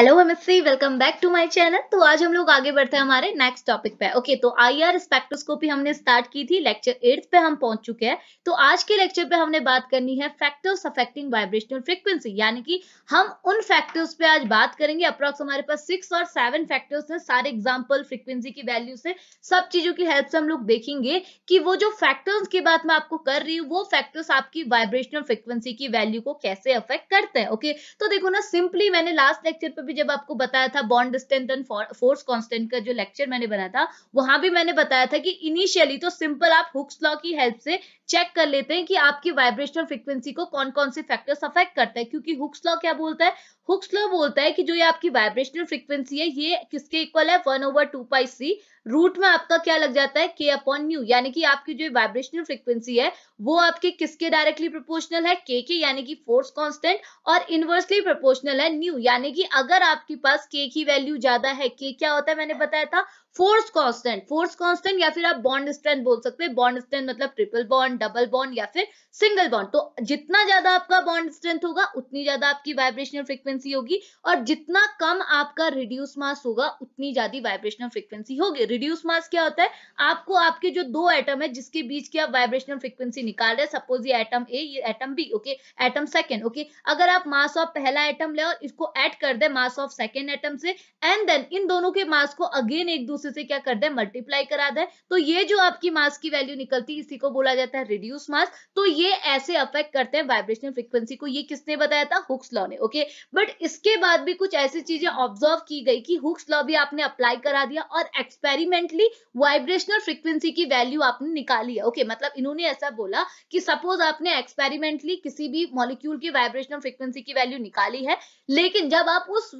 Hello MSc welcome back to my channel तो आज हम लोग आगे बढ़ते हैं हमारे नेक्स्ट टॉपिक पे ओके तो आईआर स्पेक्ट्रोस्कोपी हमने स्टार्ट की थी लेक्चर एट्थ पे हम पहुंच चुके हैं तो आज के लेक्चर पे हमने बात करनी है फैक्टर्स अफेक्टिंग वाइब्रेशनल फ्रीक्वेंसी यानी कि हम उन फैक्टर्स पे आज बात करेंगे अप्रॉक्स हमारे पास सिक्स और सेवन फैक्टर्स है सारे एग्जाम्पल फ्रिक्वेंसी की वैल्यू से सब चीजों की हेल्प से हम लोग देखेंगे की वो जो फैक्टर्स की बात मैं आपको कर रही हूँ वो फैक्टर्स आपकी वाइब्रेशनल फ्रिक्वेंसी की वैल्यू को कैसे अफेक्ट करते हैं ओके तो देखो ना सिंपली मैंने लास्ट लेक्चर पे भी जब आपको बताया था bond distant and force constant का जो लेक्चर मैंने बनाया था वहां भी मैंने बताया था कि इनिशियली तो सिंपल आप हुक्स लॉ की हेल्प से चेक कर लेते हैं कि आपकी वाइब्रेशनल फ्रिक्वेंसी को कौन कौन से फैक्टर्स अफेक्ट करता है क्योंकि हुक्स लॉ क्या बोलता है हुक्स लॉ बोलता है कि जो ये आपकी वाइब्रेशनल फ्रीक्वेंसी है ये किसके इक्वल है one over two pi c root में आपका क्या लग जाता है के अपॉन न्यू यानी कि आपकी जो वाइब्रेशनल फ्रीक्वेंसी है वो आपके किसके डायरेक्टली प्रोपोर्शनल है के के यानी कि फोर्स कांस्टेंट और इनवर्सली प्रोपोर्शनल है न्यू यानी कि अगर आपके पास के की वैल्यू ज्यादा है के क्या होता है मैंने बताया था फोर्स कांस्टेंट फोर्स कांस्टेंट या फिर आप बॉन्ड स्ट्रेंथ बोल सकते हैं बॉन्ड स्ट्रेंथ मतलब ट्रिपल बॉन्ड डबल बॉन्ड या फिर सिंगल बॉन्ड तो जितना ज्यादा आपका बॉन्ड स्ट्रेंथ होगा उतनी ज्यादा आपकी वाइब्रेशनल फ्रीक्वेंसी होगी और जितना कम आपका रिड्यूस मास होगा उतनी ज्यादा वाइब्रेशनल फ्रिक्वेंसी होगी रिड्यूस मास क्या होता है आपको आपके जो दो एटम है जिसके बीच की आप वाइब्रेशनल फ्रिक्वेंसी निकाल रहे हैं सपोज ये एटम ए ये atom B okay atom second okay अगर आप मास ऑफ पहला एटम ले और इसको एड कर दे मास ऑफ सेकेंड एटम से एंड देन इन दोनों के मास को अगेन एक दूसरे से उसे क्या कर दे मल्टीप्लाई करा दे तो ये जो आपकी मास की वैल्यू निकलती है इसी को बोला जाता है रिड्यूस मास तो ये ऐसे अफेक्ट करते हैं वाइब्रेशनल फ्रिक्वेंसी को ये किसने बताया था हुक्स लॉ ने ओके बट इसके बाद भी कुछ ऐसी चीजें ऑब्जर्व की गई कि हुक्स लॉ भी आपने अप्लाई करा दिया और एक्सपेरिमेंटली वाइब्रेशनल फ्रिक्वेंसी की वैल्यू आपने निकाली है ओके मतलब इन्होंने ऐसा बोला कि सपोज आपने एक्सपेरिमेंटली किसी भी मॉलिक्यूल की वाइब्रेशनल फ्रिक्वेंसी की वैल्यू निकाली है लेकिन जब आप उस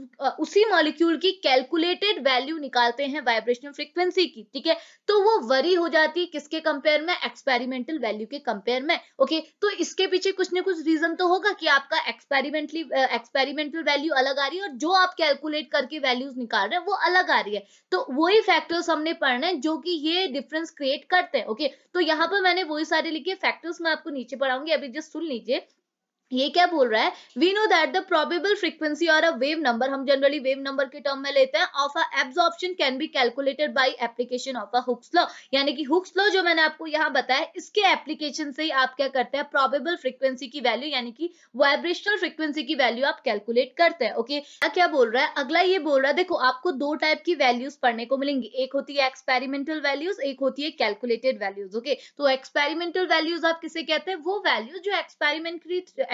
उसी मॉलिक्यूल की कैलकुलेटेड वैल्यू निकालते हैं वाइब्रेशन वाइब्रेशनल फ्रीक्वेंसी की ठीक है तो वो वरी हो जाती है किसके कंपेयर में एक्सपेरिमेंटल वैल्यू के कंपेयर में ओके तो इसके पीछे कुछ ना कुछ रीजन तो होगा कि आपका एक्सपेरिमेंटली एक्सपेरिमेंटल वैल्यू अलग आ रही है और जो आप कैलकुलेट करके वैल्यूज निकाल रहे हैं वो अलग आ रही है तो वही फैक्टर्स हमने पढ़ने हैं जो कि ये डिफरेंस क्रिएट करते हैं ओके तो यहाँ पर मैंने वही सारे लिखे फैक्टर्स मैं आपको नीचे पढ़ाऊंगी अभी जस्ट सुन लीजिए ये क्या बोल रहा है we know that the probable frequency और अ वेव नंबर हम जनरली वेव नंबर के टर्म में लेते हैं of a absorption can be calculated by application of a Hooke's law यानी कि हुक्स लॉ जो मैंने आपको यहाँ बताया इसके एप्लीकेशन से ही आप क्या करते हैं प्रोबेबल फ्रीक्वेंसी की वैल्यू यानी कि वाइब्रेशनल फ्रीक्वेंसी की वैल्यू आप कैलकुलेट करते हैं ओके okay? क्या बोल रहा है अगला ये बोल रहा है देखो आपको दो टाइप की वैल्यूज पढ़ने को मिलेंगी एक होती है एक्सपेरिमेंटल वैल्यूज एक होती है कैलकुलेटेड वैल्यूज ओके तो एक्सपेरिमेंटल वैल्यूज आप किसे कहते हैं वो वैल्यूज जो एक्सपेरिमेंट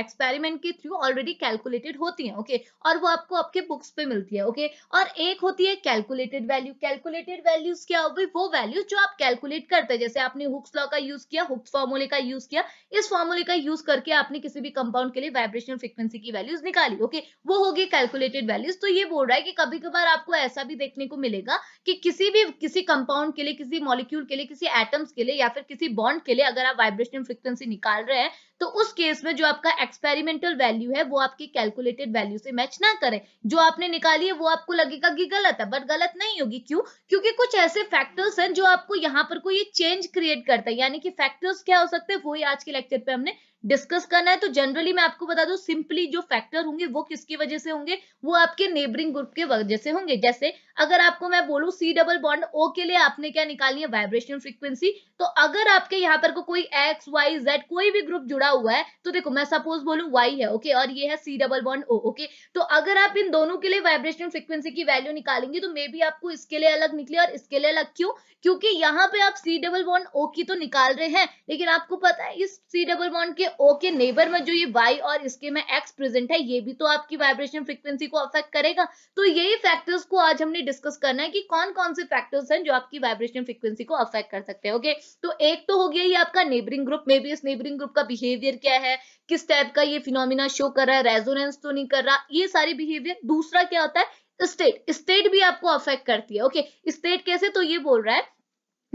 एक्सपेरिमेंट के थ्रू ऑलरेडी कैलकुलेटेड होती है ओके okay? और वो आपको आपके बुक्स पे मिलती है ओके okay? और एक होती है कैलकुलेटेड वैल्यू कैलकुलेटेड वैल्यूज क्या होगी वो वैल्यूज जो आप कैलकुलेट करते हैं जैसे आपने हुक्स लॉ का यूज किया हुक्स फॉर्मूले का यूज किया इस फॉर्मूले का यूज करके आपने किसी भी कंपाउंड के लिए वाइब्रेशनल फ्रिक्वेंसी की वैल्यूज निकाली ओके okay? वो होगी कैलकुलेटेड वैल्यूज तो ये बोल रहा है कि कभी कभार आपको ऐसा भी देखने को मिलेगा कि किसी भी किसी कंपाउंड के लिए किसी मॉलिक्यूल के लिए किसी एटम्स के लिए या फिर किसी बॉन्ड के लिए अगर आप वाइब्रेशनल फ्रिक्वेंसी निकाल रहे हैं तो उस केस में जो आपका एक्सपेरिमेंटल वैल्यू है वो आपकी कैलकुलेटेड वैल्यू से मैच ना करे जो आपने निकाली है वो आपको लगेगा कि गलत है बट गलत नहीं होगी क्यों क्योंकि कुछ ऐसे फैक्टर्स हैं जो आपको यहाँ पर कोई चेंज क्रिएट करता है यानी कि फैक्टर्स क्या हो सकते हैं वही आज के लेक्चर पे हमने डिस्कस करना है तो जनरली मैं आपको बता दू सिंपली जो फैक्टर होंगे वो किसकी वजह से होंगे वो आपके नेबरिंग ग्रुप के वजह से होंगे जैसे अगर आपको मैं बोलूं सी डबल बॉन्ड ओ के लिए आपने क्या निकाली है वाइब्रेशन फ्रीक्वेंसी तो अगर आपके यहाँ पर को कोई एक्स वाई जेड कोई भी ग्रुप जुड़ा हुआ है तो देखो मैं सपोज बोलू वाई है ओके और ये है C double bond O okay तो अगर आप इन दोनों के लिए वाइब्रेशन फ्रीक्वेंसी की वैल्यू निकालेंगे तो मे बी आपको इसके लिए अलग निकले और इसके लिए अलग क्यों क्योंकि यहाँ पे आप सी डबल बॉन्ड ओ की तो निकाल रहे हैं लेकिन आपको पता है इस सी डबल बॉन्ड के ओके नेबर में जो ये वाई और इसके में एक्स प्रेजेंट है ये भी तो आपकी वाइब्रेशन फ्रिक्वेंसी को अफेक्ट करेगा तो यही फैक्टर्स को आज हमने डिस्कस करना है कि कौन कौन से फैक्टर्स हैं जो आपकी वाइब्रेशन फ्रिक्वेंसी को अफेक्ट कर सकते हैं ओके तो एक तो हो गया ये आपका नेबरिंग ग्रुप में भी इस नेबरिंग ग्रुप का बिहेवियर क्या है किस टाइप का ये फिनोमिना शो कर रहा है रेजोनेंस तो नहीं कर रहा ये सारी बिहेवियर दूसरा क्या होता है स्टेट स्टेट भी आपको अफेक्ट करती है ओके स्टेट कैसे तो ये बोल रहा है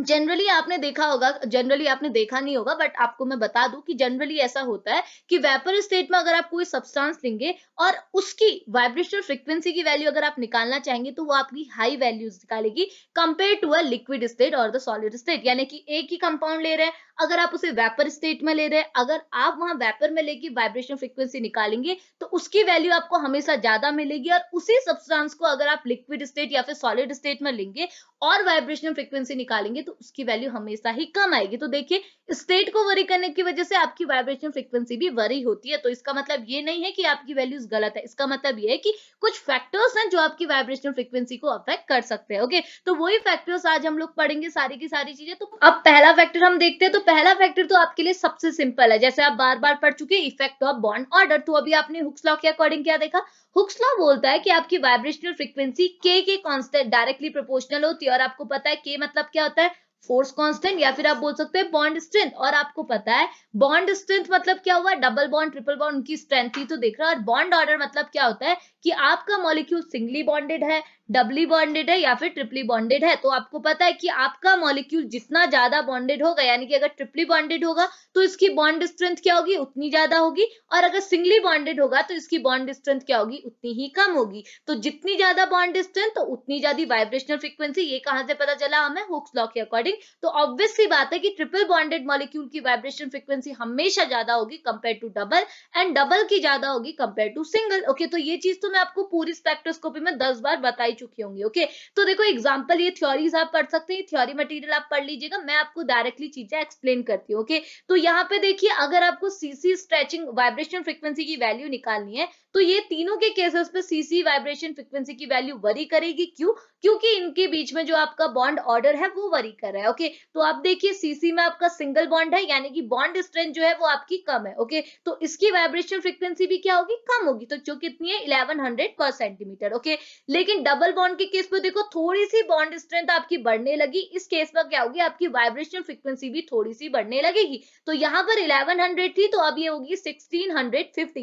जनरली आपने देखा होगा जनरली आपने देखा नहीं होगा बट आपको मैं बता दूं कि जनरली ऐसा होता है कि वेपर स्टेट में अगर आप कोई सब्सटेंस लेंगे और उसकी वाइब्रेशनल फ्रिक्वेंसी की वैल्यू अगर आप निकालना चाहेंगे तो वो आपकी हाई वैल्यूज निकालेगी compare to a liquid state और द सॉलिड स्टेट यानी कि एक ही कंपाउंड ले रहे हैं अगर आप उसे वेपर स्टेट में ले रहे हैं अगर आप वहां वेपर में लेके वाइब्रेशन फ्रिक्वेंसी निकालेंगे तो उसकी वैल्यू आपको हमेशा ज्यादा मिलेगी और उसी सब्सटेंस को अगर आप लिक्विड स्टेट या फिर सॉलिड स्टेट में लेंगे और वाइब्रेशनल फ्रिक्वेंसी निकालेंगे तो उसकी वैल्यू हमेशा ही कम आएगी तो देखिए स्टेट को वरी करने की वजह से आपकी वाइब्रेशन फ्रिक्वेंसी भी वरी होती है तो इसका मतलब ये नहीं है कि आपकी वैल्यूज गलत है इसका मतलब ये है कि कुछ फैक्टर्स हैं जो आपकी वाइब्रेशन फ्रिक्वेंसी को अफेक्ट कर सकते हैं ओके तो वही फैक्टर्स आज हम लोग पढ़ेंगे सारी की सारी चीजें तो अब पहला फैक्टर हम देखते हैं तो पहला फैक्टर तो आपके लिए सबसे सिंपल है जैसे आप बार बार पढ़ चुके इफेक्ट ऑफ बॉन्ड ऑर्डर तो अभी आपने हुक्स लॉ के अकॉर्डिंग क्या देखा हुक्स लॉ बोलता है कि आपकी वाइब्रेशनल फ्रीक्वेंसी के के कांस्टेंट डायरेक्टली प्रोपोर्शनल होती है और आपको पता है के मतलब क्या होता है फोर्स कांस्टेंट या फिर आप बोल सकते हैं बॉन्ड स्ट्रेंथ और आपको पता है बॉन्ड स्ट्रेंथ मतलब क्या हुआ डबल बॉन्ड ट्रिपल बॉन्ड उनकी स्ट्रेंथ ही तो देख रहा है और बॉन्ड ऑर्डर मतलब क्या होता है कि आपका मॉलिक्यूल सिंगली बॉन्डेड है डबली बॉन्डेड है या फिर ट्रिपली बॉन्डेड है तो आपको पता है कि आपका मॉलिक्यूल जितना ज्यादा बॉन्डेड होगा यानी कि अगर ट्रिपली बॉन्डेड होगा तो इसकी बॉन्ड स्ट्रेंथ क्या होगी उतनी ज्यादा होगी और अगर सिंगली बॉन्डेड होगा तो इसकी बॉन्ड स्ट्रेंथ क्या होगी उतनी ही कम होगी तो जितनी ज्यादा बॉन्ड स्ट्रेंथ तो उतनी ज्यादा वाइब्रेशनल फ्रिक्वेंसी ये कहां से पता चला हमें हुक्स लॉ के अकॉर्डिंग तो ऑब्वियसली बात है कि ट्रिपल बॉन्डेड मॉलिक्यूल की वाइब्रेशन फ्रिक्वेंसी हमेशा ज्यादा होगी compare to double and double की ज्यादा होगी कंपेयर टू सिंगल ओके तो ये चीज तो मैं आपको पूरी स्पेक्ट्रोस्कोपी में दस बार बताई चुकी होंगी ओके तो देखो एग्जाम्पल ये थ्योरीज आप पढ़ सकते हैं थ्योरी मटेरियल आप पढ़ लीजिएगा मैं आपको डायरेक्टली चीजें एक्सप्लेन करती हूँ ओके तो यहाँ पे देखिए अगर आपको सीसी स्ट्रेचिंग वाइब्रेशन फ्रिक्वेंसी की वैल्यू निकालनी है तो ये तीनों के केसेस पे सीसी वाइब्रेशन फ्रिक्वेंसी की वैल्यू वरी करेगी क्यों क्योंकि इनके बीच में जो आपका बॉन्ड ऑर्डर है वो वरी कर रहा है ओके तो आप देखिए सीसी में आपका सिंगल बॉन्ड है यानी कि बॉन्ड स्ट्रेंथ जो है वो आपकी कम है ओके तो इसकी वाइब्रेशन फ्रिक्वेंसी भी क्या होगी कम होगी तो जो कितनी है इलेवन 100 पर सेंटीमीटर ओके लेकिन डबल बॉन्ड के केस में देखो थोड़ी सी बॉन्ड स्ट्रेंथ आपकी बढ़ने लगी इस केस में क्या होगी आपकी वाइब्रेशन फ्रिक्वेंसी भी थोड़ी सी बढ़ने लगेगी तो यहाँ पर इलेवन थी तो अब ये होगी सिक्सटीन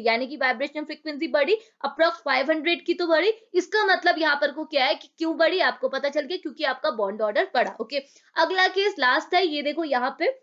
यानी कि वाइब्रेशन फ्रिक्वेंसी बढ़ी अप्रॉक्स फाइव की तो बढ़ी इसका मतलब यहाँ पर को क्या है कि क्यों बढ़ी आपको पता चल गया क्योंकि आपका बॉन्ड ऑर्डर बढ़ा ओके अगला केस लास्ट है ये देखो यहाँ पे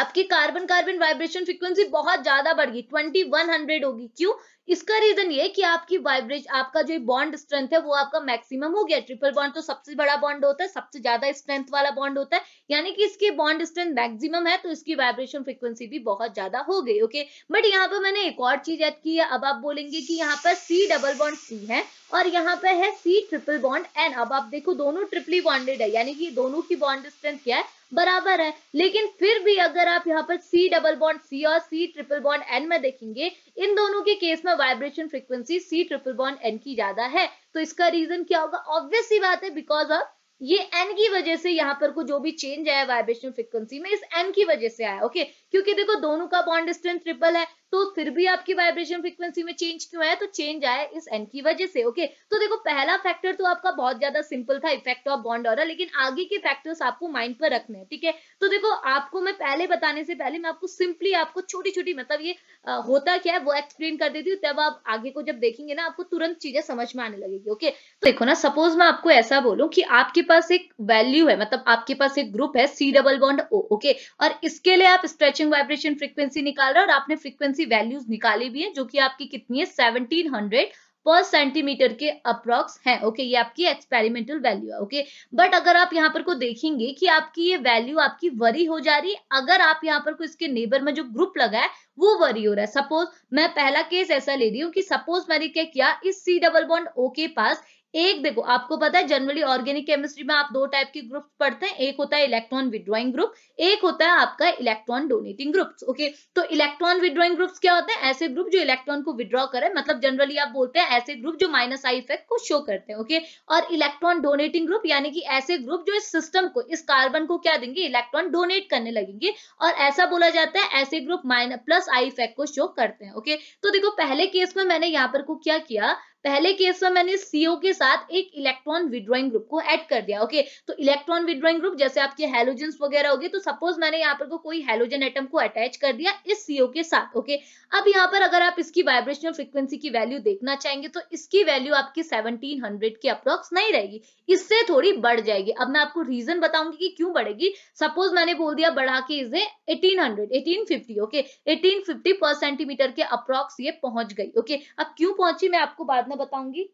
आपकी कार्बन कार्बन वाइब्रेशन फ्रीक्वेंसी बहुत ज्यादा बढ़ गई ट्वेंटी वन हंड्रेड होगी क्यों इसका रीजन ये कि आपकी वाइब्रेशन आपका जो बॉन्ड स्ट्रेंथ है वो आपका मैक्सिमम हो गया ट्रिपल बॉन्ड तो सबसे बड़ा बॉन्ड होता है सबसे ज्यादा स्ट्रेंथ वाला बॉन्ड होता है यानी कि इसकी बॉन्ड स्ट्रेंथ मैक्सिमम है तो इसकी वाइब्रेशन फ्रिक्वेंसी भी बहुत ज्यादा हो गई ओके बट यहाँ पर मैंने एक और चीज ऐड की है अब आप बोलेंगे कि यहाँ पर सी डबल बॉन्ड सी है और यहाँ पर है सी ट्रिपल बॉन्ड एन अब आप देखो दोनों ट्रिपली बॉन्डेड है यानी कि दोनों की बॉन्ड स्ट्रेंथ क्या है बराबर है लेकिन फिर भी अगर आप यहाँ पर सी डबल बॉन्ड सी और सी ट्रिपल बॉन्ड एन में देखेंगे इन दोनों के केस में vibration frequency C triple bond N की ज्यादा है तो इसका रीजन क्या होगा ऑब्वियस सी बात है बिकॉज ऑफ ये एन की वजह से यहाँ पर को जो भी चेंज आया वाइब्रेशन फ्रिक्वेंसी में इस एन की वजह से आया ओके okay? क्योंकि देखो दोनों का बॉन्ड स्ट्रेंथ ट्रिपल है तो फिर भी आपकी वाइब्रेशन फ्रीक्वेंसी में चेंज क्यों है तो चेंज आया इस एन की वजह से ओके तो देखो पहला फैक्टर तो आपका बहुत ज्यादा सिंपल था इफेक्ट ऑफ बॉन्ड और लेकिन आगे के फैक्टर्स आपको माइंड पर रखने हैं ठीक है तो देखो आपको मैं पहले बताने से पहले मैं आपको सिंपली आपको छोटी छोटी मतलब ये आ, होता क्या है वो एक्सप्लेन कर देती हूँ तब आप आगे को जब देखेंगे ना आपको तुरंत चीजें समझ में आने लगेगी ओके तो देखो ना सपोज मैं आपको ऐसा बोलूँ की आपके पास एक वैल्यू है मतलब आपके पास एक ग्रुप है C double bond O okay और इसके लिए आप स्ट्रेच टचिंग वाइब्रेशन फ्रीक्वेंसी निकाल रहा है और आपने फ्रीक्वेंसी वैल्यूज निकाली भी है जो कि आपकी कितनी है सेवनटीन हंड्रेड पर सेंटीमीटर के अप्रोक्स है ओके ये आपकी एक्सपेरिमेंटल वैल्यू है ओके बट अगर आप यहाँ पर को देखेंगे कि आपकी ये वैल्यू आपकी वरी हो जा रही है अगर आप यहाँ पर को इसके नेबर में जो ग्रुप लगा है वो वरी हो रहा है सपोज मैं पहला केस ऐसा ले रही हूँ कि सपोज मैंने क्या किया इस सी डबल बॉन्ड ओ के पास एक देखो आपको पता है जनरली ऑर्गेनिक केमिस्ट्री में आप दो टाइप के ग्रुप पढ़ते हैं एक होता है इलेक्ट्रॉन विड्रॉइंग ग्रुप एक होता है आपका इलेक्ट्रॉन डोनेटिंग ग्रुप्स ओके तो इलेक्ट्रॉन विड्रॉइंग ग्रुप्स क्या होते हैं ऐसे ग्रुप जो इलेक्ट्रॉन को विद्रॉ करे मतलब जनरली आप बोलते हैं ऐसे ग्रुप जो माइनस आई इफेक्ट को शो करते हैं ओके और इलेक्ट्रॉन डोनेटिंग ग्रुप यानी कि ऐसे ग्रुप जो इस सिस्टम को इस कार्बन को क्या देंगे इलेक्ट्रॉन डोनेट करने लगेंगे और ऐसा बोला जाता है ऐसे group minus plus I effect को शो करते हैं ओके तो देखो पहले केस में मैंने यहाँ पर को क्या किया पहले केस में मैंने सीओ के साथ एक इलेक्ट्रॉन विड्रॉइंग ग्रुप को एड कर दिया ओके तो इलेक्ट्रॉन विड्रॉइंग ग्रुप जैसे आपके हेलोजन वगैरह हो गए तो सपोज मैंने यहाँ पर तो को कोई हेलोजन एटम को अटैच कर दिया इस सीओ के साथ ओके अब यहाँ पर अगर आप इसकी वाइब्रेशनल फ्रिक्वेंसी की वैल्यू देखना चाहेंगे तो इसकी वैल्यू आपकी सेवनटीन हंड्रेड की अप्रोक्स नहीं रहेगी इससे थोड़ी बढ़ जाएगी अब मैं आपको रीजन बताऊंगी कि क्यों बढ़ेगी सपोज मैंने बोल दिया बढ़ा के इसे eighteen fifty okay fifty per centimeter के अप्रोक्स ये पहुंच गई ओके अब क्यों पहुंची मैं आपको बाद में बताऊंगी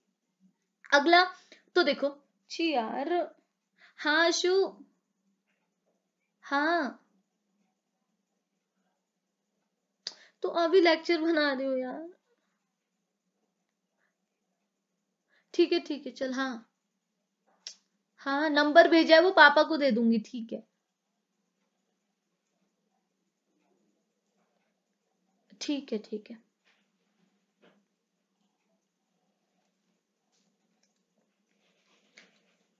अगला तो देखो जी यार हाँ शु हाँ तो अभी लेक्चर बना रही हो यार ठीक है ठीक है चल हाँ हाँ नंबर भेजा है वो पापा को दे दूंगी ठीक है ठीक है ठीक है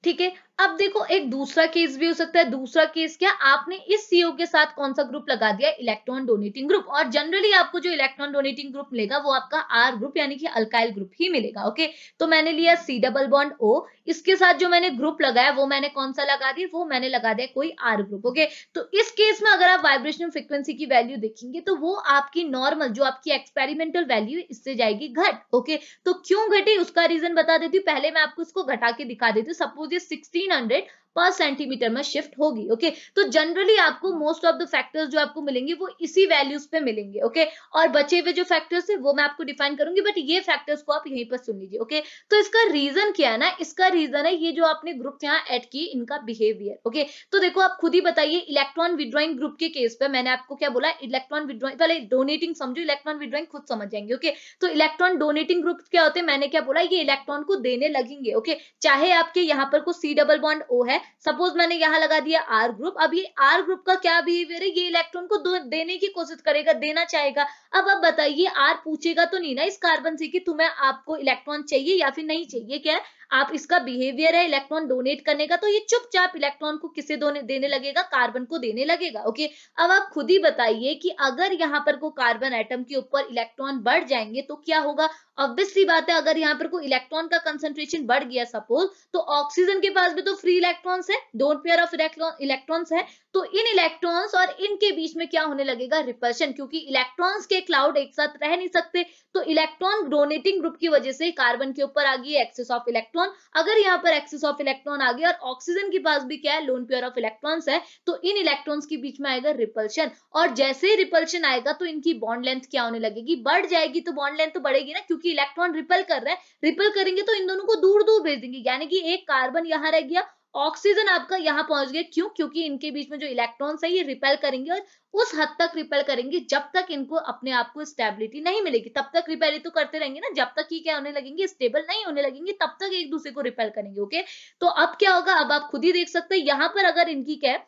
ठीक है अब देखो एक दूसरा केस भी हो सकता है दूसरा केस क्या आपने इस सीओ के साथ कौन सा ग्रुप लगा दिया इलेक्ट्रॉन डोनेटिंग ग्रुप और जनरली आपको जो इलेक्ट्रॉन डोनेटिंग ग्रुप मिलेगा वो आपका आर ग्रुप यानी कि अल्काइल ग्रुप ही मिलेगा ओके तो मैंने लिया सी डबल बॉन्ड ओ इसके साथ जो मैंने ग्रुप लगाया वो मैंने कौन सा लगा दिया वो मैंने लगा दिया कोई आर ग्रुप ओके तो इस केस में अगर आप वाइब्रेशनल फ्रिक्वेंसी की वैल्यू देखेंगे तो वो आपकी नॉर्मल जो आपकी एक्सपेरिमेंटल वैल्यू इससे जाएगी घट ओके तो क्यों घटी उसका रीजन बता देती हूँ पहले मैं आपको इसको घटा के दिखा देती हूँ सपोज ये सिक्सटीन हंड्रेड पर सेंटीमीटर में शिफ्ट होगी ओके तो जनरली आपको मोस्ट ऑफ द फैक्टर्स जो आपको मिलेंगे वो इसी वैल्यूज पे मिलेंगे ओके और बचे हुए जो फैक्टर्स है वो मैं आपको डिफाइन करूंगी बट ये फैक्टर्स को आप यहीं पर सुन लीजिए ओके तो इसका रीजन क्या है ना इसका रीजन है ये जो आपने ग्रुप यहाँ एड की इनका बिहेवियर ओके तो देखो आप खुद ही बताइए इलेक्ट्रॉन विद्रॉइंग ग्रुप के केस पे मैंने आपको क्या बोला इलेक्ट्रॉन विद्रॉइंग पहले डोनेटिंग समझो इलेक्ट्रॉन विद्रॉइंग खुद समझ जाएंगे ओके तो इलेक्ट्रॉन डोनेटिंग ग्रुप क्या होते हैं मैंने क्या बोला ये इलेक्ट्रॉन को देने लगेंगे ओके चाहे आपके यहाँ पर कुछ सी डबल बॉन्ड ओ है सपोज मैंने यहाँ लगा दिया आर ग्रुप अब ये आर ग्रुप का क्या बिहेवियर है ये इलेक्ट्रॉन को देने की कोशिश करेगा देना चाहेगा अब अब बताइए आर पूछेगा तो नहीं ना इस कार्बन से कि तुम्हें आपको इलेक्ट्रॉन चाहिए या फिर नहीं चाहिए क्या आप इसका बिहेवियर है इलेक्ट्रॉन डोनेट करने का तो ये चुपचाप इलेक्ट्रॉन को किसे देने लगेगा कार्बन को देने लगेगा ओके अब आप खुद ही बताइए कि अगर यहाँ पर को कार्बन एटम के ऊपर इलेक्ट्रॉन बढ़ जाएंगे तो क्या होगा ऑब्वियसली बात है अगर यहाँ पर को इलेक्ट्रॉन का कंसेंट्रेशन बढ़ गया सपोज तो ऑक्सीजन के पास भी तो फ्री इलेक्ट्रॉन्स है dot pair of electron electrons है तो इन इलेक्ट्रॉन्स और इनके बीच में क्या होने लगेगा रिपल्शन क्योंकि इलेक्ट्रॉन्स के क्लाउड एक साथ रह नहीं सकते तो इलेक्ट्रॉन डोनेटिंग ग्रुप की वजह से कार्बन के ऊपर आ गई एक्सेस ऑफ इलेक्ट्रॉन अगर यहाँ पर एक्सेस ऑफ इलेक्ट्रॉन आ गया और ऑक्सीजन के पास भी क्या है लोन प्योर ऑफ इलेक्ट्रॉन्स है तो इन इलेक्ट्रॉन्स के बीच में आएगा रिपल्शन और जैसे ही रिपल्शन आएगा तो इनकी बॉन्ड लेंथ क्या होने लगेगी बढ़ जाएगी तो बॉन्ड लेंथ तो बढ़ेगी ना क्योंकि इलेक्ट्रॉन रिपल कर रहे हैं रिपल करेंगे तो इन दोनों को दूर दूर भेज देंगे यानी कि एक कार्बन यहाँ रह गया ऑक्सीजन आपका यहाँ पहुंच गया क्यों क्योंकि इनके बीच में जो इलेक्ट्रॉन्स है ये रिपेल करेंगे और उस हद तक रिपेल करेंगे जब तक इनको अपने आप को स्टेबिलिटी नहीं मिलेगी तब तक रिपेल तो करते रहेंगे ना जब तक ही क्या होने लगेंगे स्टेबल नहीं होने लगेंगे तब तक एक दूसरे को रिपेल करेंगे ओके तो अब क्या होगा अब आप खुद ही देख सकते हैं यहाँ पर अगर इनकी क्या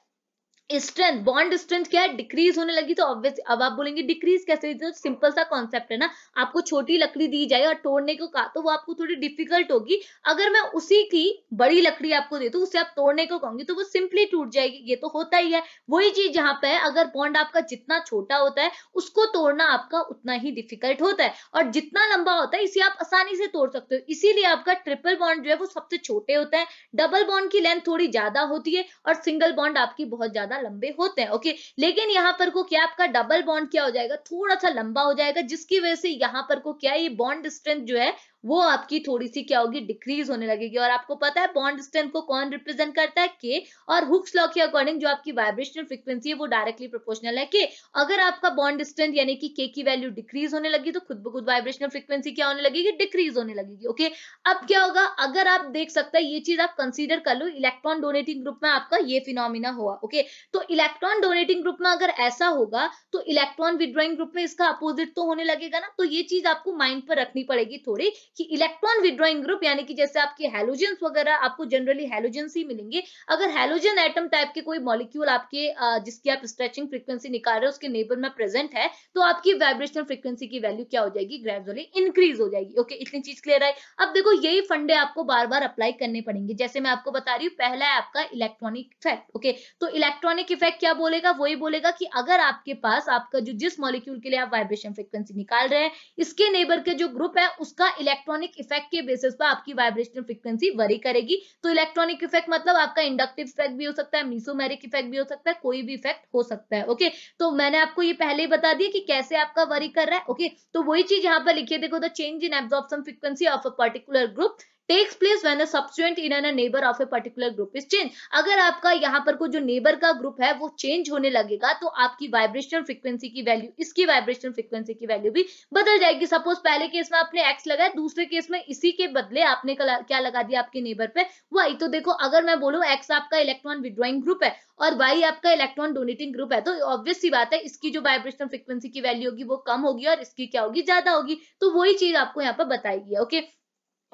स्ट्रेंथ बॉन्ड स्ट्रेंथ क्या है डिक्रीज होने लगी तो ऑब्वियस अब आप बोलेंगे डिक्रीज कैसे तो सिंपल सा कॉन्सेप्ट है ना आपको छोटी लकड़ी दी जाए और तोड़ने को कहा तो वो आपको थोड़ी डिफिकल्ट होगी अगर मैं उसी की बड़ी लकड़ी आपको दे तो उसे आप तोड़ने को कहूंगी तो वो सिंपली टूट जाएगी ये तो होता ही है वही चीज यहाँ पे है अगर बॉन्ड आपका जितना छोटा होता है उसको तोड़ना आपका उतना ही डिफिकल्ट होता है और जितना लंबा होता है इसे आप आसानी से तोड़ सकते हो इसीलिए आपका ट्रिपल बॉन्ड जो है वो सबसे छोटे होता है डबल बॉन्ड की लेंथ थोड़ी ज्यादा होती है और सिंगल बॉन्ड आपकी बहुत ज्यादा ज्यादा लंबे होते हैं ओके लेकिन यहाँ पर को क्या आपका डबल बॉन्ड क्या हो जाएगा थोड़ा सा लंबा हो जाएगा जिसकी वजह से यहाँ पर को क्या ये बॉन्ड स्ट्रेंथ जो है वो आपकी थोड़ी सी क्या होगी डिक्रीज होने लगेगी और आपको पता है बॉन्ड स्ट्रेंथ को कौन रिप्रेजेंट करता है के और हुक्स लॉ के अकॉर्डिंग जो आपकी वाइब्रेशनल फ्रिक्वेंसी है वो डायरेक्टली प्रोपोर्शनल है के अगर आपका बॉन्ड स्ट्रेंथ यानी कि के की वैल्यू डिक्रीज होने लगी तो खुद ब खुद वाइब्रेशनल फ्रिक्वेंसी क्या होने लगेगी डिक्रीज होने लगेगी ओके अब क्या होगा अगर आप देख सकते हैं ये चीज आप कंसिडर कर लो इलेक्ट्रॉन डोनेटिंग ग्रुप में आपका ये फिनोमिना हुआ ओके तो इलेक्ट्रॉन डोनेटिंग ग्रुप में अगर ऐसा होगा तो इलेक्ट्रॉन विद्रॉइंग ग्रुप में इसका अपोजिट तो होने लगेगा ना तो ये चीज आपको माइंड पर रखनी पड़ेगी थोड़ी कि इलेक्ट्रॉन विड्रॉइंग ग्रुप यानी कि जैसे आपके हेलोजन वगैरह आपको जनरली हेलोजन ही मिलेंगे अगर हेलोजन एटम टाइप के कोई मॉलिक्यूल आपके जिसकी आप स्ट्रेचिंग फ्रिक्वेंसी निकाल रहे हो उसके नेबर में प्रेजेंट है तो आपकी वाइब्रेशनल फ्रिक्वेंसी की वैल्यू क्या हो जाएगी ग्रेजुअली इंक्रीज हो जाएगी ओके इतनी चीज क्लियर है अब देखो यही फंडे आपको बार बार अप्लाई करने पड़ेंगे जैसे मैं आपको बता रही हूँ पहला है आपका इलेक्ट्रॉनिक इफेक्ट ओके तो इलेक्ट्रॉनिक इफेक्ट क्या बोलेगा वही बोलेगा कि अगर आपके पास आपका जो जिस मॉलिक्यूल के लिए आप वाइब्रेशन फ्रिक्वेंसी निकाल रहे हैं इसके नेबर के जो ग्रुप है उसका इलेक्ट्रॉन इलेक्ट्रॉनिक इफेक्ट के बेसिस पर आपकी वाइब्रेशनल फ्रिक्वेंसी वरी करेगी तो इलेक्ट्रॉनिक इफेक्ट मतलब आपका इंडक्टिव इफेक्ट भी हो सकता है मीसोमेरिक इफेक्ट भी हो सकता है कोई भी इफेक्ट हो सकता है ओके तो मैंने आपको ये पहले ही बता दिया कि कैसे आपका वरी कर रहा है ओके तो वही चीज यहाँ पर लिखिए देखो the change in absorption frequency of a particular group takes place when substituent in an neighbour of a particular group is change अगर आपका यहाँ पर कोई जो नेबर का ग्रुप है वो चेंज होने लगेगा तो आपकी वाइब्रेशन फ्रिक्वेंसी की वैल्यू इसकी वाइब्रेशन फ्रिक्वेंसी की वैल्यू भी बदल जाएगी सपोज पहले केस में आपने एक्स लगाया दूसरे केस में इसी के बदले आपने क्या लगा दिया आपके नेबर पे वाई तो देखो अगर मैं बोलू एक्स आपका इलेक्ट्रॉन विड्रॉइंग ग्रुप है और वाई आपका इलेक्ट्रॉन डोनेटिंग ग्रुप है तो ऑब्वियस सी बात है इसकी जो वाइब्रेशन फ्रिक्वेंसी की वैल्यू होगी वो कम होगी और इसकी क्या होगी ज्यादा होगी तो वही चीज आपको यहाँ पर बताएगी ओके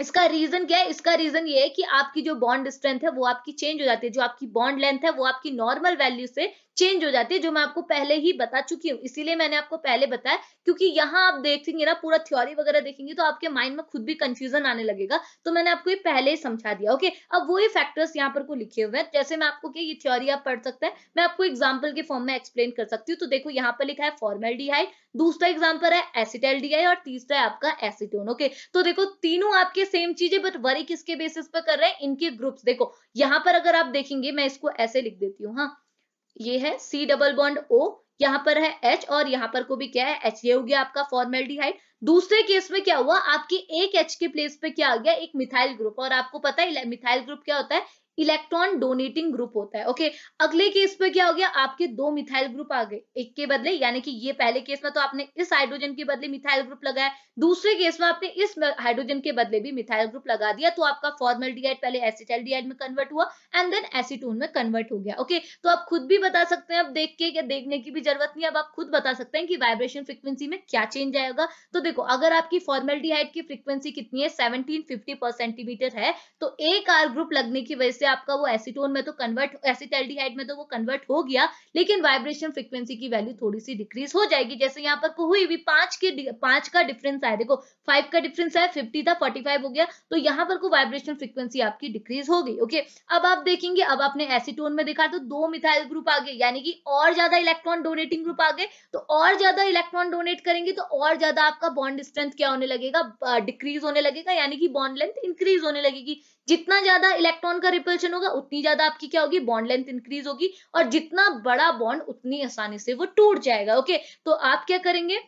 इसका रीजन क्या है इसका रीजन ये है कि आपकी जो बॉन्ड स्ट्रेंथ है वो आपकी चेंज हो जाती है जो आपकी बॉन्ड लेंथ है वो आपकी नॉर्मल वैल्यू से चेंज हो जाती है जो मैं आपको पहले ही बता चुकी हूँ इसीलिए मैंने आपको पहले बताया क्योंकि यहाँ आप देखेंगे ना पूरा थ्योरी वगैरह देखेंगे तो आपके माइंड में खुद भी कंफ्यूजन आने लगेगा तो मैंने आपको ये पहले ही समझा दिया ओके अब वही फैक्टर्स यहाँ पर को लिखे हुए हैं जैसे मैं आपको क्या ये थ्योरी आप पढ़ सकते हैं मैं आपको एग्जाम्पल के फॉर्म में एक्सप्लेन कर सकती हूँ तो देखो यहाँ पर लिखा है फॉर्मेल डिहाइड दूसरा एग्जाम्पल है एसिटेल और तीसरा है आपका एसिटोन ओके तो देखो तीनों आपके सेम चीज है बट वरी किसके बेसिस पर कर रहे हैं इनके ग्रुप्स देखो यहाँ पर अगर आप देखेंगे मैं इसको ऐसे लिख देती हूँ हाँ ये है सी डबल बॉन्ड ओ यहाँ पर है एच और यहाँ पर को भी क्या है एच ये हो गया आपका फॉर्मेलिटीहाइड दूसरे केस में क्या हुआ आपकी एक एच के प्लेस पे क्या आ गया एक मिथाइल ग्रुप और आपको पता है मिथाइल ग्रुप क्या होता है इलेक्ट्रॉन डोनेटिंग ग्रुप होता है ओके अगले केस पे क्या हो गया आपके दो मिथाइल ग्रुप आ गए एक के बदले यानी कि ये पहले केस में तो आपने इस हाइड्रोजन के बदले मिथाइल ग्रुप लगाया दूसरे केस में आपने इस हाइड्रोजन के बदले भी मिथाइल ग्रुप लगा दिया तो आपका फॉर्मल पहले एसिटाइल में कन्वर्ट हुआ एंड देन एसिटोन में कन्वर्ट हो गया ओके तो आप खुद भी बता सकते हैं अब देख के या देखने की भी जरूरत नहीं अब आप खुद बता सकते हैं कि वाइब्रेशन फ्रीक्वेंसी में क्या चेंज आएगा तो देखो अगर आपकी फॉर्मल की फ्रीक्वेंसी कितनी है सेवनटीन फिफ्टी पर सेंटीमीटर है तो एक आर ग्रुप लगने की वजह से से आपका वो एसिटोन में तो कन्वर्ट एसिटेल्डिहाइड में तो वो कन्वर्ट हो गया लेकिन वाइब्रेशन फ्रिक्वेंसी की वैल्यू थोड़ी सी डिक्रीज हो जाएगी जैसे यहाँ पर हुई भी पांच के पांच का डिफरेंस आया देखो फाइव का डिफरेंस आया फिफ्टी था फोर्टी फाइव हो गया तो यहाँ पर को वाइब्रेशन फ्रिक्वेंसी आपकी डिक्रीज हो गई ओके अब आप देखेंगे अब आपने एसिटोन में देखा तो दो मिथाइल ग्रुप आ गए यानी कि और ज्यादा इलेक्ट्रॉन डोनेटिंग ग्रुप आ गए तो और ज्यादा इलेक्ट्रॉन डोनेट करेंगे तो और ज्यादा आपका बॉन्ड स्ट्रेंथ क्या होने लगेगा डिक्रीज होने लगेगा यानी कि बॉन्ड लेंथ इंक्रीज होने लगेगी जितना ज्यादा इलेक्ट्रॉन का रिपल्शन होगा उतनी ज्यादा आपकी क्या होगी बॉन्ड लेंथ इंक्रीज होगी और जितना बड़ा बॉन्ड उतनी आसानी से वो टूट जाएगा ओके तो आप क्या करेंगे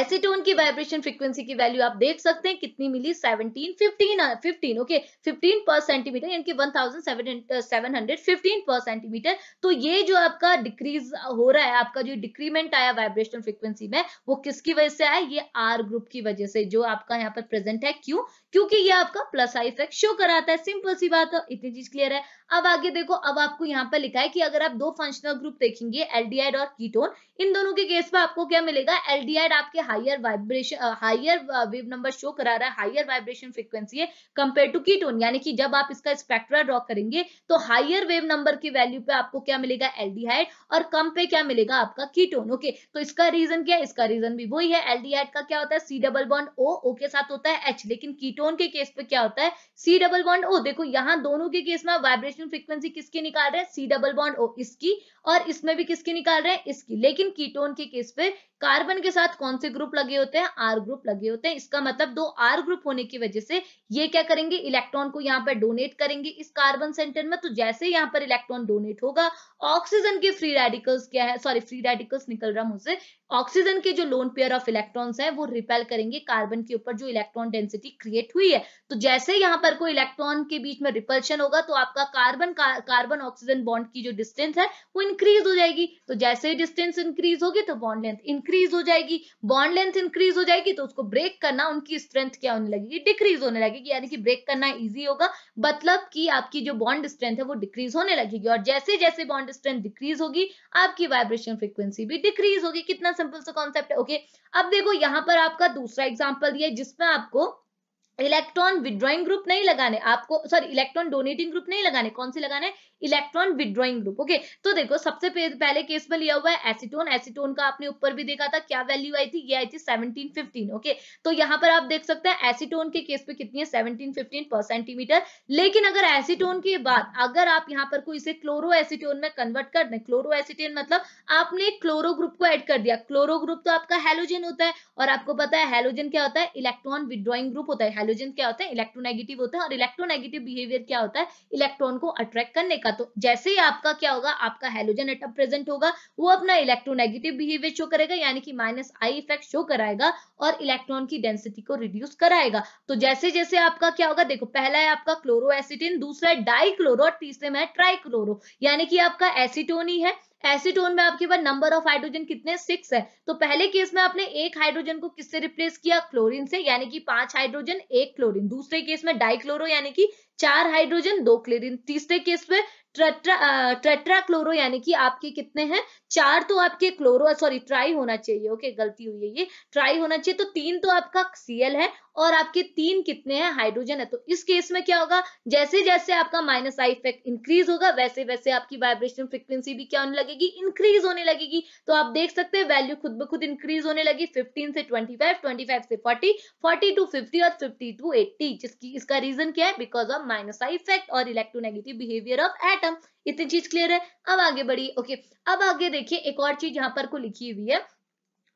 एसीटोन की वाइब्रेशन फ्रीक्वेंसी की वैल्यू आप देख सकते हैं कितनी मिली 17 15 15 ओके 15 पर सेंटीमीटर यानी कि 1715 पर सेंटीमीटर तो ये जो आपका डिक्रीज हो रहा है आपका जो डिक्रीमेंट आया वाइब्रेशन फ्रीक्वेंसी में वो किसकी वजह से आया ये आर ग्रुप की वजह से जो आपका यहाँ पर प्रेजेंट है क्यों क्योंकि ये आपका प्लस आई इफेक्ट शो कराता है सिंपल सी बात है इतनी चीज क्लियर है अब आगे देखो अब आपको यहाँ पर लिखा है कि अगर आप दो फंक्शनल ग्रुप देखेंगे एल्डिहाइड और कीटोन इन दोनों के केस में आपको क्या मिलेगा एलडीआईड आपके higher vibration higher wave number show करा रहा है हायर वाइब्रेशन फ्रिक्वेंसी है कंपेयर टू कीटोन यानी कि जब आप इसका स्पेक्ट्रा ड्रॉ करेंगे तो हायर वेव नंबर की वैल्यू पे आपको क्या मिलेगा एल्डिहाइड और कम पे क्या मिलेगा आपका कीटोन ओके तो इसका रीजन क्या है इसका रीजन भी वही है एल्डिहाइड का क्या होता है सी डबल बॉन्ड ओ ओ के साथ होता है एच लेकिन कीटोन के केस पे क्या होता है सी डबल बॉन्ड ओ देखो यहाँ दोनों के केस में वाइब्रेशन फ्रिक्वेंसी किसकी निकाल रहे हैं सी डबल बॉन्ड ओ इसकी और इसमें भी किसकी निकाल रहे हैं इसकी लेकिन लेकिन कीटोन के केस पे कार्बन के साथ कौन से ग्रुप लगे होते हैं आर ग्रुप लगे होते हैं इसका मतलब दो आर ग्रुप होने की वजह से ये क्या करेंगे इलेक्ट्रॉन को यहाँ पर डोनेट करेंगे इस कार्बन सेंटर में तो जैसे यहाँ पर इलेक्ट्रॉन डोनेट होगा ऑक्सीजन के फ्री रेडिकल्स क्या है सॉरी फ्री रेडिकल्स निकल रहा मुझसे ऑक्सीजन के जो लोन पेयर ऑफ इलेक्ट्रॉन्स है वो रिपेल करेंगे कार्बन के ऊपर जो इलेक्ट्रॉन डेंसिटी क्रिएट हुई है तो जैसे यहाँ पर कोई इलेक्ट्रॉन के बीच में रिपल्शन होगा तो आपका कार्बन कार्बन ऑक्सीजन बॉन्ड की जो डिस्टेंस है वो इंक्रीज हो जाएगी तो जैसे ही डिस्टेंस इंक्रीज होगी तो बॉन्ड लेंथ इंक्रीज हो जाएगी बॉन्ड लेंथ इंक्रीज हो जाएगी तो उसको ब्रेक करना उनकी स्ट्रेंथ क्या होने लगेगी डिक्रीज होने लगेगी यानी कि ब्रेक करना ईजी होगा मतलब कि आपकी जो बॉन्ड स्ट्रेंथ है वो डिक्रीज होने लगेगी और जैसे जैसे बॉन्ड स्ट्रेंथ डिक्रीज होगी आपकी वाइब्रेशन फ्रिक्वेंसी भी डिक्रीज होगी कितना सिंपल सा कॉन्सेप्ट है ओके अब देखो यहाँ पर आपका दूसरा एग्जाम्पल दिया है जिसमें आपको इलेक्ट्रॉन विड्रॉइंग ग्रुप नहीं लगाने आपको सॉरी इलेक्ट्रॉन डोनेटिंग ग्रुप नहीं लगाने कौन से लगाने इलेक्ट्रॉन विड्रॉइंग ग्रुप ओके तो देखो सबसे पहले केस में लिया हुआ है एसिटोन एसिटोन का आपने ऊपर भी देखा था क्या वैल्यू आई थी ये आई थी सेवनटीन फिफ्टीन ओके तो यहाँ पर आप देख सकते हैं एसिटोन के केस पे कितनी है सेवनटीन फिफ्टीन पर सेंटीमीटर लेकिन अगर एसिटोन के बाद अगर आप यहाँ पर कोई इसे क्लोरो एसिटोन में कन्वर्ट कर दें क्लोरो एसिटोन मतलब आपने क्लोरो ग्रुप को एड कर दिया क्लोरो ग्रुप तो आपका हेलोजन होता है और आपको पता है हेलोजन क्या होता है इलेक्ट्रॉन विड्रॉइंग ग्रुप होता है हेलोजन क्या होता है इलेक्ट्रोनेगेटिव होता है और इलेक्ट्रोनेगेटिव बिहेवियर क्या होता है इलेक्ट्रॉन को अट्रैक्ट करने का होगा तो जैसे ही आपका क्या होगा आपका हेलोजन एटम प्रेजेंट होगा वो अपना इलेक्ट्रोनेगेटिव बिहेवियर शो करेगा यानी कि माइनस आई इफेक्ट शो कराएगा और इलेक्ट्रॉन की डेंसिटी को रिड्यूस कराएगा तो जैसे जैसे आपका क्या होगा देखो पहला है आपका क्लोरो एसिटिन दूसरा है डाई क्लोरो और तीसरे में है क्लोरो यानी कि आपका एसिटोन ही है एसिटोन में आपके पास नंबर ऑफ हाइड्रोजन कितने सिक्स है तो पहले केस में आपने एक हाइड्रोजन को किससे रिप्लेस किया क्लोरीन से यानी कि पांच हाइड्रोजन एक क्लोरीन दूसरे केस में डाइक्लोरो यानी कि चार हाइड्रोजन दो क्लोरीन तीसरे केस में ट्रेट्रा ट्रेट्रा क्लोरो यानी कि आपके कितने हैं चार तो आपके क्लोरो सॉरी ट्राई होना चाहिए ओके गलती हुई है ये ट्राई होना चाहिए तो तीन तो आपका सीएल है और आपके तीन कितने हैं हाइड्रोजन है तो इस केस में क्या होगा जैसे जैसे आपका माइनस आई इफेक्ट इंक्रीज होगा वैसे वैसे आपकी वाइब्रेशन फ्रिक्वेंसी भी क्या होने लगेगी इंक्रीज होने लगेगी तो आप देख सकते हैं वैल्यू खुद ब खुद इंक्रीज होने लगी फिफ्टीन से ट्वेंटी फाइव से फोर्टी फोर्टी टू फिफ्टी और फिफ्टी टू एट्टी जिसकी इसका रीजन क्या है because of minus I effect और electronegative behaviour of at atom इतनी चीज क्लियर है अब आगे बढ़िए ओके अब आगे देखिए एक और चीज यहाँ पर को लिखी हुई है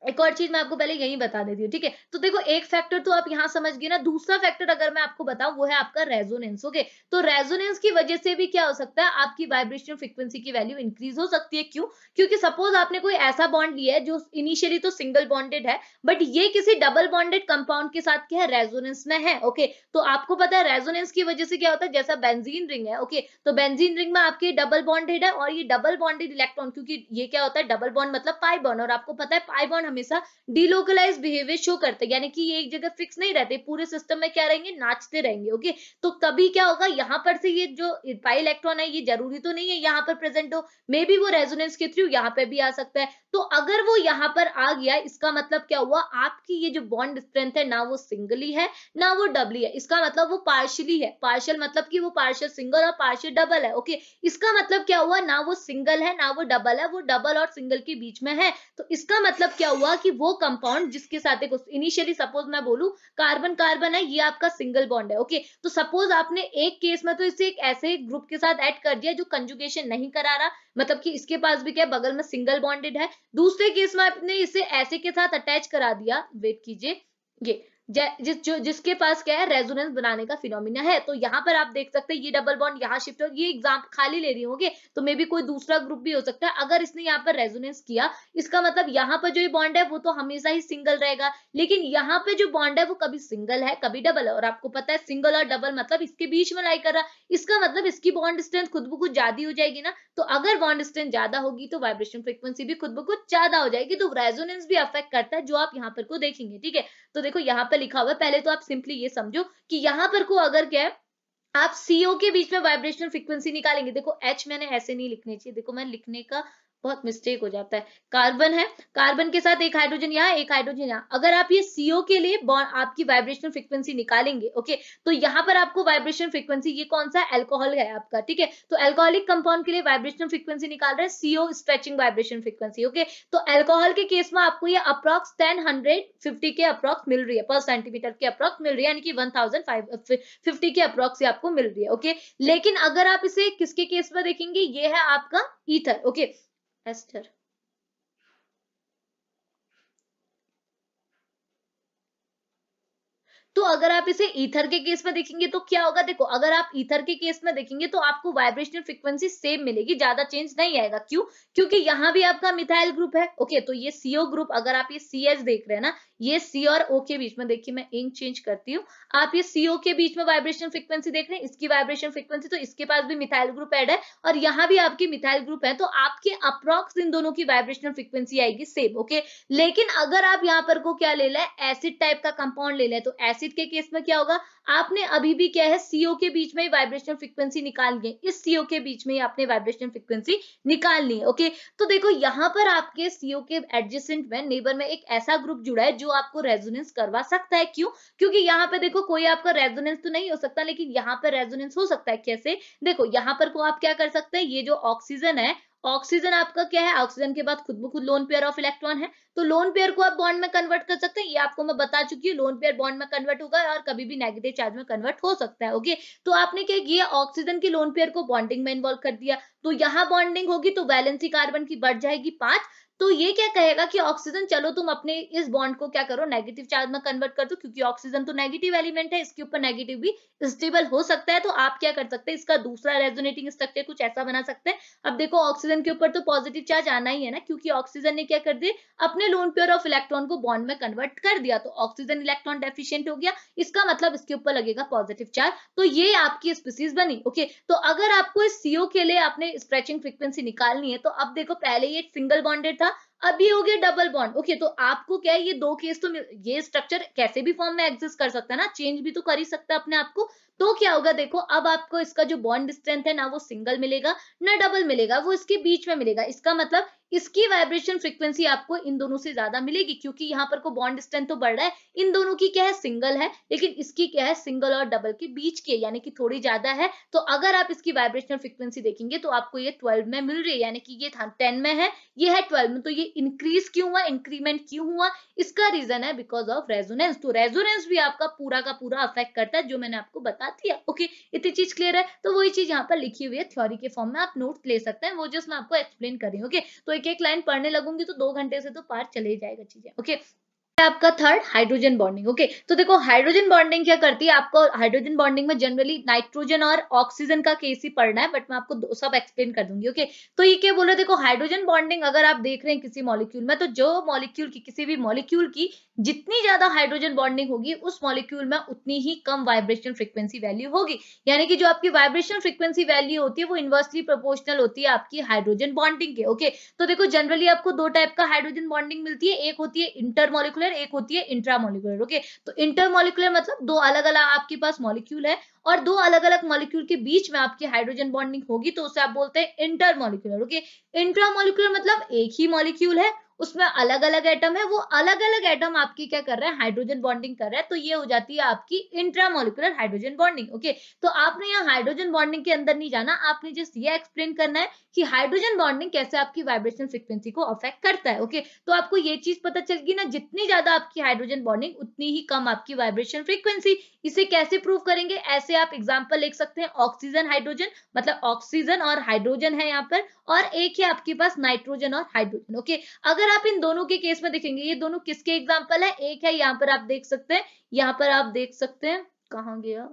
एक और चीज मैं आपको पहले यही बता देती हूँ ठीक है तो देखो एक फैक्टर तो आप यहाँ समझ गए ना दूसरा फैक्टर अगर मैं आपको बताऊं वो है आपका रेजोनेंस ओके तो रेजोनेंस की वजह से भी क्या हो सकता है आपकी वाइब्रेशन फ्रिक्वेंसी की वैल्यू इंक्रीज हो सकती है क्यों क्योंकि सपोज आपने कोई ऐसा बॉन्ड लिया है जो इनिशियली तो सिंगल बॉन्डेड है बट ये किसी डबल बॉन्डेड कंपाउंड के साथ क्या है रेजोनेंस में है ओके तो आपको पता है रेजोनेंस की वजह से क्या होता है जैसा बेंजीन रिंग है ओके तो बेंजीन रिंग में आपके डबल बॉन्डेड है और ये डबल बॉन्डेड इलेक्ट्रॉन क्योंकि ये क्या होता है डबल बॉन्ड मतलब बॉन्ड और आपको पता है पाइबॉन्ड हमेशा डिलोकलाइज बिहेवियर शो करते हैं यानी कि ये एक जगह फिक्स नहीं रहते पूरे सिस्टम में क्या रहेंगे नाचते रहेंगे ओके तो तभी क्या होगा यहाँ पर से ये जो पाई इलेक्ट्रॉन है ये जरूरी तो नहीं है यहाँ पर प्रेजेंट हो मे बी वो रेजोनेंस के थ्रू यहाँ पर भी आ सकता है तो अगर वो यहाँ पर आ गया इसका मतलब क्या हुआ आपकी ये जो बॉन्ड स्ट्रेंथ है ना वो सिंगली है ना वो डबली है इसका मतलब वो पार्शली है पार्शल मतलब कि वो पार्शल सिंगल और पार्शल डबल है ओके इसका मतलब क्या हुआ ना वो सिंगल है ना वो डबल है वो डबल और सिंगल के बीच में है तो इसका मतलब क्या हुआ हुआ कि वो कंपाउंड जिसके साथ एक इनिशियली सपोज मैं बोलू कार्बन कार्बन है ये आपका सिंगल बॉन्ड है ओके तो सपोज आपने एक केस में तो इसे एक ऐसे ग्रुप के साथ ऐड कर दिया जो कंजुगेशन नहीं करा रहा मतलब कि इसके पास भी क्या है बगल में सिंगल बॉन्डेड है दूसरे केस में आपने इसे ऐसे के साथ अटैच करा दिया वेट कीजिए ये जिस जो जिसके पास क्या है रेजोनेंस बनाने का फिनोमिना है तो यहाँ पर आप देख सकते हैं ये डबल बॉन्ड यहाँ शिफ्ट हो ये एग्जाम खाली ले रही होंगे तो मे भी कोई दूसरा ग्रुप भी हो सकता है अगर इसने यहाँ पर रेजोनेंस किया इसका मतलब यहाँ पर जो ये बॉन्ड है वो तो हमेशा ही सिंगल रहेगा लेकिन यहाँ पे जो बॉन्ड है वो कभी सिंगल है कभी डबल है और आपको पता है सिंगल और डबल मतलब इसके बीच में लाई कर रहा इसका मतलब इसकी बॉन्ड स्ट्रेंथ खुद ब खुद ज्यादा हो जाएगी ना तो अगर बॉन्ड स्ट्रेंथ ज्यादा होगी तो वाइब्रेशन फ्रिक्वेंसी भी खुद ब खुद ज्यादा हो जाएगी तो रेजोनेंस भी अफेक्ट करता है जो आप यहाँ पर को देखेंगे ठीक है तो देखो यहाँ पर लिखा हुआ है पहले तो आप सिंपली ये समझो कि यहाँ पर को अगर क्या है आप सीओ के बीच में वाइब्रेशनल फ्रिक्वेंसी निकालेंगे देखो एच मैंने ऐसे नहीं लिखने चाहिए देखो मैं लिखने का बहुत मिस्टेक हो जाता है कार्बन है कार्बन के साथ एक हाइड्रोजन यहाँ एक हाइड्रोजन यहाँ अगर आप ये सीओ के लिए आपकी वाइब्रेशन फ्रिक्वेंसी निकालेंगे ओके तो यहाँ पर आपको वाइब्रेशन फ्रिक्वेंसी ये कौन सा एल्कोहल है आपका ठीक है तो एल्कोहलिक कंपाउंड के लिए वाइब्रेशन फ्रिक्वेंसी निकाल रहे हैं CO stretching vibration frequency okay तो एल्कोहल के केस में आपको ये अप्रॉक्स टेन हंड्रेड फिफ्टी के अप्रॉक्स मिल रही है पर सेंटीमीटर के अप्रॉक्स मिल रही है यानी कि वन थाउजेंड फाइव फिफ्टी के अप्रॉक्स आपको मिल रही है ओके लेकिन अगर आप इसे किसके केस में देखेंगे ये है आपका ईथर ओके Esther तो अगर आप इसे ईथर के केस में देखेंगे तो क्या होगा देखो अगर आप ईथर के केस में देखेंगे तो आपको वाइब्रेशनल फ्रिक्वेंसी सेम मिलेगी ज्यादा चेंज नहीं आएगा क्यों क्योंकि यहाँ भी आपका मिथाइल ग्रुप है ओके तो ये सीओ ग्रुप अगर आप ये सी देख रहे हैं ना ये सी और ओ के बीच में देखिए मैं इंक चेंज करती हूँ आप ये सीओ के बीच में वाइब्रेशन फ्रिक्वेंसी देख रहे हैं इसकी वाइब्रेशन फ्रिक्वेंसी तो इसके पास भी मिथाइल ग्रुप एड है और यहाँ भी आपकी मिथाइल ग्रुप है तो आपके अप्रोक्स इन दोनों की वाइब्रेशनल फ्रिक्वेंसी आएगी सेम ओके लेकिन अगर आप यहाँ पर को क्या ले लें एसिड टाइप का कंपाउंड ले लें तो एसिड एसिड के केस में क्या होगा आपने अभी भी क्या है सीओ के बीच में वाइब्रेशन फ्रिक्वेंसी निकाल ली इस सीओ के बीच में आपने वाइब्रेशन फ्रिक्वेंसी निकाल ली ओके तो देखो यहाँ पर आपके सीओ के एडजेसेंट में नेबर में एक ऐसा ग्रुप जुड़ा है जो आपको रेजोनेंस करवा सकता है क्यों क्योंकि यहाँ पे देखो कोई आपका रेजोनेंस तो नहीं हो सकता लेकिन यहाँ पर रेजोनेंस हो सकता है कैसे देखो यहाँ पर को आप क्या कर सकते हैं ये जो ऑक्सीजन है ऑक्सीजन आपका क्या है ऑक्सीजन के बाद खुद ब खुद लोन पेयर ऑफ इलेक्ट्रॉन है तो लोन पेयर को आप बॉन्ड में कन्वर्ट कर सकते हैं ये आपको मैं बता चुकी हूँ लोन पेयर बॉन्ड में कन्वर्ट होगा और कभी भी नेगेटिव चार्ज में कन्वर्ट हो सकता है ओके तो आपने क्या किया ऑक्सीजन के लोन पेयर को बॉन्डिंग में इन्वॉल्व कर दिया तो यहाँ बॉन्डिंग होगी तो वैलेंसी कार्बन की बढ़ जाएगी पांच तो ये क्या कहेगा कि ऑक्सीजन चलो तुम अपने इस बॉन्ड को क्या करो नेगेटिव चार्ज में कन्वर्ट कर दो क्योंकि ऑक्सीजन तो नेगेटिव एलिमेंट है इसके ऊपर नेगेटिव भी स्टेबल हो सकता है तो आप क्या कर सकते हैं इसका दूसरा रेजोनेटिंग स्ट्रक्चर कुछ ऐसा बना सकते हैं अब देखो ऑक्सीजन के ऊपर तो पॉजिटिव चार्ज आना ही है ना क्योंकि ऑक्सीजन ने क्या कर दिया अपने लोन प्योर ऑफ इलेक्ट्रॉन को बॉन्ड में कन्वर्ट कर दिया तो ऑक्सीजन इलेक्ट्रॉन डेफिशियंट हो गया इसका मतलब इसके ऊपर लगेगा पॉजिटिव चार्ज तो ये आपकी स्पीसीज बनी ओके तो अगर आपको इस सीओ के लिए आपने स्ट्रेचिंग फ्रिक्वेंसी निकालनी है तो अब देखो पहले ये सिंगल बॉन्डेड था अब ये हो गया डबल बॉन्ड ओके तो आपको क्या है ये दो केस तो ये स्ट्रक्चर कैसे भी फॉर्म में एग्जिस्ट कर सकता है ना चेंज भी तो कर ही सकता है अपने आप को तो क्या होगा देखो अब आपको इसका जो बॉन्ड स्ट्रेंथ है ना वो सिंगल मिलेगा ना डबल मिलेगा वो इसके बीच में मिलेगा इसका मतलब इसकी वाइब्रेशन फ्रीक्वेंसी आपको इन दोनों से ज्यादा मिलेगी क्योंकि यहाँ पर को बॉन्ड स्ट्रेंथ तो बढ़ रहा है इन दोनों की क्या है सिंगल है लेकिन इसकी क्या है सिंगल और डबल के बीच की है यानी कि थोड़ी ज्यादा है तो अगर आप इसकी वाइब्रेशन फ्रिक्वेंसी देखेंगे तो आपको ये ट्वेल्व में मिल रही है यानी कि ये टेन में है ये है ट्वेल्व में तो ये इंक्रीज क्यों हुआ इंक्रीमेंट क्यों हुआ इसका रीजन है बिकॉज ऑफ रेजोनेंस तो रेजोनेंस भी आपका पूरा का पूरा अफेक्ट करता है जो मैंने आपको बता दिया ओके इतनी चीज क्लियर है तो वही चीज यहाँ पर लिखी हुई है थ्योरी के फॉर्म में आप नोट ले सकते हैं वो जस्ट मैं आपको एक्सप्लेन करी ओके तो एक एक लाइन पढ़ने लगूंगी तो दो घंटे से तो पार चले जाएगा चीजें ओके आपका थर्ड हाइड्रोजन बॉन्डिंग ओके तो देखो हाइड्रोजन बॉन्डिंग क्या करती है आपको हाइड्रोजन बॉन्डिंग में जनरली नाइट्रोजन और ऑक्सीजन का केस ही पढ़ना है बट मैं आपको सब एक्सप्लेन कर दूंगी ओके तो ये क्या बोल रहे देखो हाइड्रोजन बॉन्डिंग अगर आप देख रहे हैं किसी मॉलिक्यूल में तो जो मॉलिक्यूल की किसी भी मॉलिक्यूल की जितनी ज्यादा हाइड्रोजन बॉन्डिंग होगी उस मॉलिक्यूल में उतनी ही कम वाइब्रेशन फ्रिक्वेंसी वैल्यू होगी यानी कि जो आपकी वाइब्रेशन फ्रिक्वेंसी वैल्यू होती है वो इन्वर्सली प्रोपोर्शनल होती है आपकी हाइड्रोजन बॉन्डिंग के ओके तो देखो जनरली आपको दो टाइप का हाइड्रोजन बॉन्डिंग मिलती है एक होती है इंटरमोलिकुलर मॉलिकुलर एक होती है इंट्रामोलिकुलर ओके तो इंटरमोलिकुलर मतलब दो अलग अलग आपके पास मॉलिक्यूल है और दो अलग अलग मॉलिक्यूल के बीच में आपकी हाइड्रोजन बॉन्डिंग होगी तो उसे आप बोलते हैं इंटरमोलिकुलर ओके इंट्रामोलिकुलर मतलब एक ही मॉलिक्यूल है उसमें अलग अलग एटम है वो अलग अलग एटम आपकी क्या कर रहा है हाइड्रोजन बॉन्डिंग कर रहा है तो ये हो जाती है आपकी इंट्रामोलिकुलर हाइड्रोजन बॉन्डिंग ओके तो आपने यहाँ हाइड्रोजन बॉन्डिंग के अंदर नहीं जाना आपने जस्ट ये एक्सप्लेन करना है कि हाइड्रोजन बॉन्डिंग कैसे आपकी वाइब्रेशन फ्रिक्वेंसी को अफेक्ट करता है ओके तो आपको ये चीज पता चलगी ना जितनी ज्यादा आपकी हाइड्रोजन बॉन्डिंग उतनी ही कम आपकी वाइब्रेशन फ्रिक्वेंसी इसे कैसे प्रूव करेंगे ऐसे आप एग्जाम्पल लिख सकते हैं ऑक्सीजन हाइड्रोजन मतलब ऑक्सीजन और हाइड्रोजन है यहाँ पर और एक ही आपके पास नाइट्रोजन और हाइड्रोजन ओके अगर अगर आप इन दोनों के केस में देखेंगे ये दोनों किसके एग्जाम्पल है एक है यहाँ पर आप देख सकते हैं यहाँ पर आप देख सकते हैं कहा गया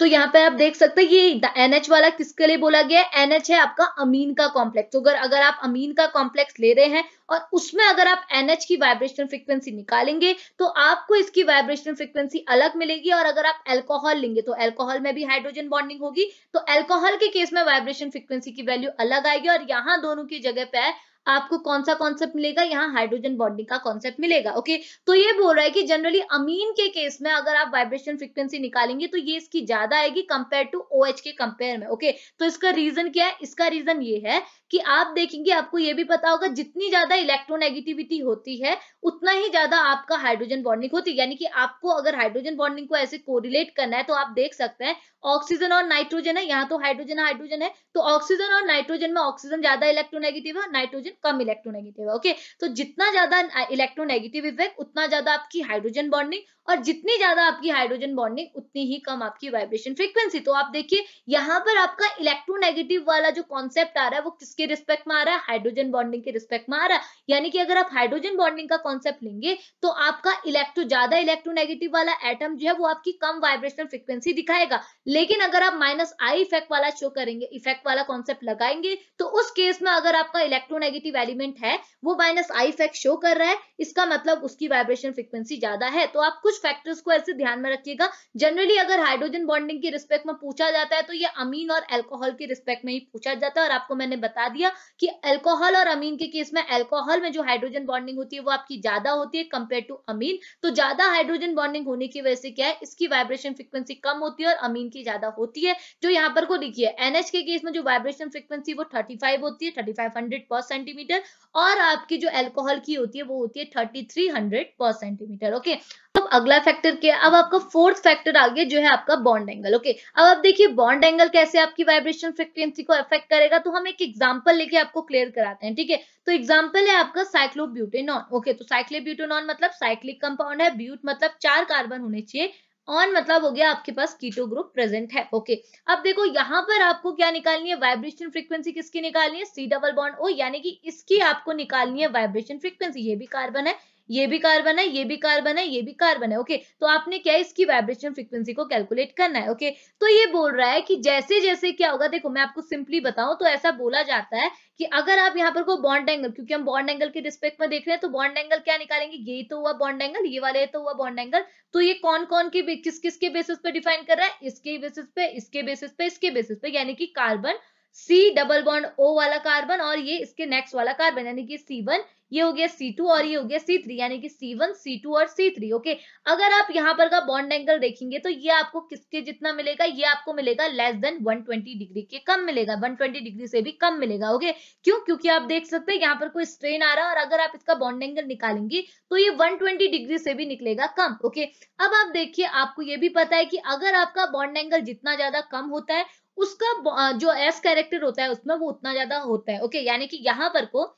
तो यहाँ पे आप देख सकते हैं ये एनएच वाला किसके लिए बोला गया है एनएच है आपका अमीन का कॉम्प्लेक्स तो अगर अगर आप अमीन का कॉम्प्लेक्स ले रहे हैं और उसमें अगर आप एनएच की वाइब्रेशन फ्रिक्वेंसी निकालेंगे तो आपको इसकी वाइब्रेशन फ्रिक्वेंसी अलग मिलेगी और अगर आप एल्कोहल लेंगे तो एल्कोहल में भी हाइड्रोजन बॉन्डिंग होगी तो एल्कोहल के केस में वाइब्रेशन फ्रिक्वेंसी की वैल्यू अलग आएगी और यहाँ दोनों की जगह पे आपको कौन सा कॉन्सेप्ट मिलेगा यहाँ हाइड्रोजन बॉन्डिंग का कॉन्सेप्ट मिलेगा ओके तो ये बोल रहा है कि जनरली अमीन के केस में अगर आप वाइब्रेशन फ्रिक्वेंसी निकालेंगे तो ये इसकी ज्यादा आएगी कंपेयर टू ओ के कंपेयर में ओके तो इसका रीजन क्या है इसका रीजन ये है कि आप देखेंगे आपको ये भी पता होगा जितनी ज्यादा इलेक्ट्रोनेगेटिविटी होती है उतना ही ज्यादा आपका हाइड्रोजन बॉन्डिंग होती है यानी कि आपको अगर हाइड्रोजन बॉन्डिंग को ऐसे कोरिलेट करना है तो आप देख सकते हैं ऑक्सीजन और नाइट्रोजन है यहाँ तो हाइड्रोजन हाइड्रोजन है तो ऑक्सीजन और नाइट्रोजन में ऑक्सीजन ज्यादा इलेक्ट्रोनेगेटिव है नाइट्रोजन कम इलेक्ट्रोनेगेटिव है ओके तो जितना ज्यादा इलेक्ट्रोनेगेटिव इफेक्ट उतना ज्यादा आपकी हाइड्रोजन बॉन्डिंग और जितनी ज्यादा आपकी हाइड्रोजन बॉन्डिंग उतनी ही कम आपकी वाइब्रेशन फ्रीक्वेंसी तो आप देखिए यहाँ पर आपका इलेक्ट्रोनेगेटिव वाला जो कॉन्सेप्ट आ रहा है वो किस किसके रिस्पेक्ट में आ रहा है हाइड्रोजन बॉन्डिंग के रिस्पेक्ट में आ रहा है यानी कि अगर आप हाइड्रोजन बॉन्डिंग का कॉन्सेप्ट लेंगे तो आपका इलेक्ट्रो ज्यादा इलेक्ट्रोनेगेटिव वाला एटम जो है वो आपकी कम वाइब्रेशनल फ्रिक्वेंसी दिखाएगा लेकिन अगर आप माइनस आई इफेक्ट वाला शो करेंगे इफेक्ट वाला कॉन्सेप्ट लगाएंगे तो उस केस में अगर आपका इलेक्ट्रोनेगेटिव एलिमेंट है वो माइनस आई इफेक्ट शो कर रहा है इसका मतलब उसकी वाइब्रेशन फ्रिक्वेंसी ज्यादा है तो आप कुछ फैक्टर्स को ऐसे ध्यान में रखिएगा जनरली अगर हाइड्रोजन बॉन्डिंग के रिस्पेक्ट में पूछा जाता है तो ये अमीन और एल्कोहल के रिस्पेक्ट में ही पूछा जाता है और आपको मैंने बता बता दिया कि अल्कोहल और अमीन के केस में अल्कोहल में जो हाइड्रोजन बॉन्डिंग होती है वो आपकी ज्यादा होती है कंपेयर टू अमीन तो ज्यादा हाइड्रोजन बॉन्डिंग होने की वजह से क्या है इसकी वाइब्रेशन फ्रिक्वेंसी कम होती है और अमीन की ज्यादा होती है जो यहाँ पर को लिखी है एनएच के केस में जो वाइब्रेशन फ्रिक्वेंसी वो थर्टी होती है थर्टी पर सेंटीमीटर और आपकी जो एल्कोहल की होती है वो होती है thirty three hundred per centimeter okay अब अगला फैक्टर क्या अब आपका फोर्थ फैक्टर आ गया जो है आपका बॉन्ड एंगल ओके अब आप देखिए बॉन्ड एंगल कैसे आपकी वाइब्रेशन फ्रिक्वेंसी को अफेक्ट करेगा तो हम एक एग्जांपल लेके आपको क्लियर कराते हैं ठीक है तो एग्जांपल है आपका साइक्लोब्यूटेनॉन ओके तो साइक्लोब्यूटेनॉन मतलब साइक्लिक कंपाउंड है ब्यूट मतलब चार कार्बन होने चाहिए ऑन मतलब हो गया आपके पास कीटो ग्रुप प्रेजेंट है ओके okay. अब देखो यहाँ पर आपको क्या निकालनी है वाइब्रेशन फ्रीक्वेंसी किसकी निकालनी है सी डबल बॉन्ड ओ यानी कि इसकी आपको निकालनी है वाइब्रेशन फ्रीक्वेंसी ये भी कार्बन है ये भी कार्बन है ये भी कार्बन है ये भी कार्बन है ओके तो आपने क्या इसकी वाइब्रेशन फ्रिक्वेंसी को कैलकुलेट करना है ओके तो ये बोल रहा है कि जैसे जैसे क्या होगा देखो मैं आपको सिंपली बताऊं तो ऐसा बोला जाता है कि अगर आप यहाँ पर कोई बॉन्ड एंगल क्योंकि हम बॉन्ड एंगल के रिस्पेक्ट में देख रहे हैं तो बॉन्ड एंगल क्या निकालेंगे ये तो हुआ बॉन्ड एंगल ये वाले तो हुआ बॉन्ड एंगल तो ये कौन कौन के किस किस के बेसिस पे डिफाइन कर रहा है इसके बेसिस पे इसके बेसिस पे इसके बेसिस पे यानी कि carbon C double bond O वाला कार्बन और ये इसके नेक्स्ट वाला कार्बन यानी कि सी वन ये हो गया C2 और ये हो गया C3 यानी कि C1 C2 और C3 ओके okay? अगर आप यहाँ पर का बॉन्ड एंगल देखेंगे तो ये आपको किसके जितना मिलेगा ये आपको मिलेगा लेस देन 120 डिग्री के कम मिलेगा 120 डिग्री से भी कम मिलेगा ओके okay? क्यों क्योंकि आप देख सकते हैं यहाँ पर कोई स्ट्रेन आ रहा है और अगर आप इसका बॉन्ड एंगल निकालेंगे तो ये वन डिग्री से भी निकलेगा कम ओके okay? अब आप देखिए आपको ये भी पता है कि अगर आपका बॉन्ड एंगल जितना ज्यादा कम होता है उसका जो एस कैरेक्टर होता है उसमें वो उतना ज्यादा होता है ओके यानी कि यहाँ पर को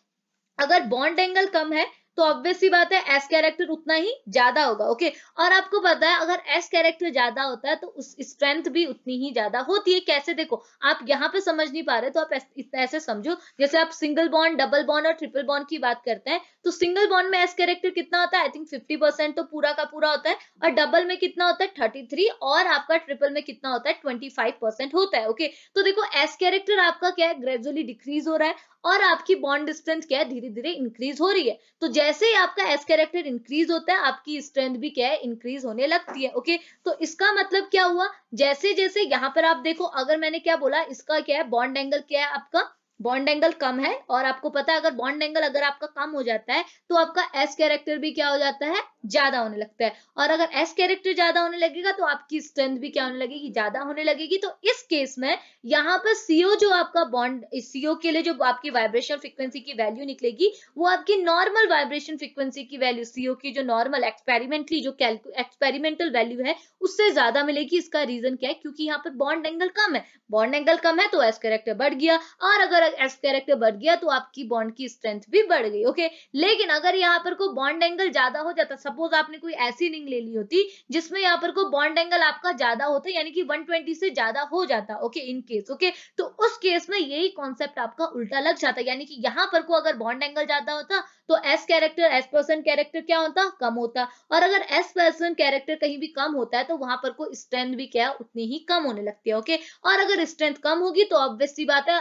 अगर बॉन्ड एंगल कम है तो ऑब्वियस बात है एस कैरेक्टर उतना ही ज्यादा होगा ओके और आपको पता है अगर एस कैरेक्टर ज्यादा होता है तो उस स्ट्रेंथ भी उतनी ही ज्यादा होती है कैसे देखो आप यहाँ पे समझ नहीं पा रहे तो आप ऐसे समझो जैसे आप सिंगल बॉन्ड डबल बॉन्ड और ट्रिपल बॉन्ड की बात करते हैं तो सिंगल बॉन्ड में एस कैरेक्टर कितना होता है आई थिंक फिफ्टी तो पूरा का पूरा होता है और डबल में कितना होता है थर्टी और आपका ट्रिपल में कितना होता है ट्वेंटी होता है ओके तो देखो एस कैरेक्टर आपका क्या है ग्रेजुअली डिक्रीज हो रहा है और आपकी बॉन्ड डिस्टेंस क्या है धीरे धीरे इंक्रीज हो रही है तो जैसे ही आपका एस कैरेक्टर इंक्रीज होता है आपकी स्ट्रेंथ भी क्या है इंक्रीज होने लगती है ओके तो इसका मतलब क्या हुआ जैसे जैसे यहाँ पर आप देखो अगर मैंने क्या बोला इसका क्या है बॉन्ड एंगल क्या है आपका बॉन्ड एंगल कम है और आपको पता है अगर बॉन्ड एंगल अगर आपका कम हो जाता है तो आपका एस कैरेक्टर भी क्या हो जाता है ज्यादा होने लगता है और अगर एस कैरेक्टर ज्यादा होने लगेगा तो आपकी स्ट्रेंथ भी क्या होने लगेगी ज्यादा होने लगेगी तो इस केस में यहाँ पर सीओ जो आपका बॉन्ड सीओ के लिए जो आपकी वाइब्रेशन फ्रिक्वेंसी की वैल्यू निकलेगी वो आपकी नॉर्मल वाइब्रेशन फ्रिक्वेंसी की वैल्यू सीओ की जो नॉर्मल एक्सपेरिमेंटली जो एक्सपेरिमेंटल वैल्यू है उससे ज्यादा मिलेगी इसका रीजन क्या है क्योंकि यहाँ पर बॉन्ड एंगल कम है बॉन्ड एंगल कम है तो एस कैरेक्टर बढ़ गया और अगर अगर एस कैरेक्टर बढ़ गया तो आपकी बॉन्ड की स्ट्रेंथ भी बढ़ गई ओके लेकिन अगर यहाँ पर कोई बॉन्ड एंगल ज्यादा हो जाता सपोज आपने कोई ऐसी रिंग ले ली होती जिसमें यहाँ पर कोई बॉन्ड एंगल आपका ज्यादा होता यानी कि 120 से ज्यादा हो जाता ओके इन केस ओके तो उस केस में यही कॉन्सेप्ट आपका उल्टा लग जाता यानी कि यहाँ पर को अगर बॉन्ड एंगल ज्यादा होता तो s character s percent character क्या होता कम होता और अगर एस पर्सन कैरेक्टर कहीं भी कम होता है तो वहां पर कोई स्ट्रेंथ भी क्या उतनी ही कम होने लगती है ओके और अगर स्ट्रेंथ कम होगी तो ऑब्वियसली बात है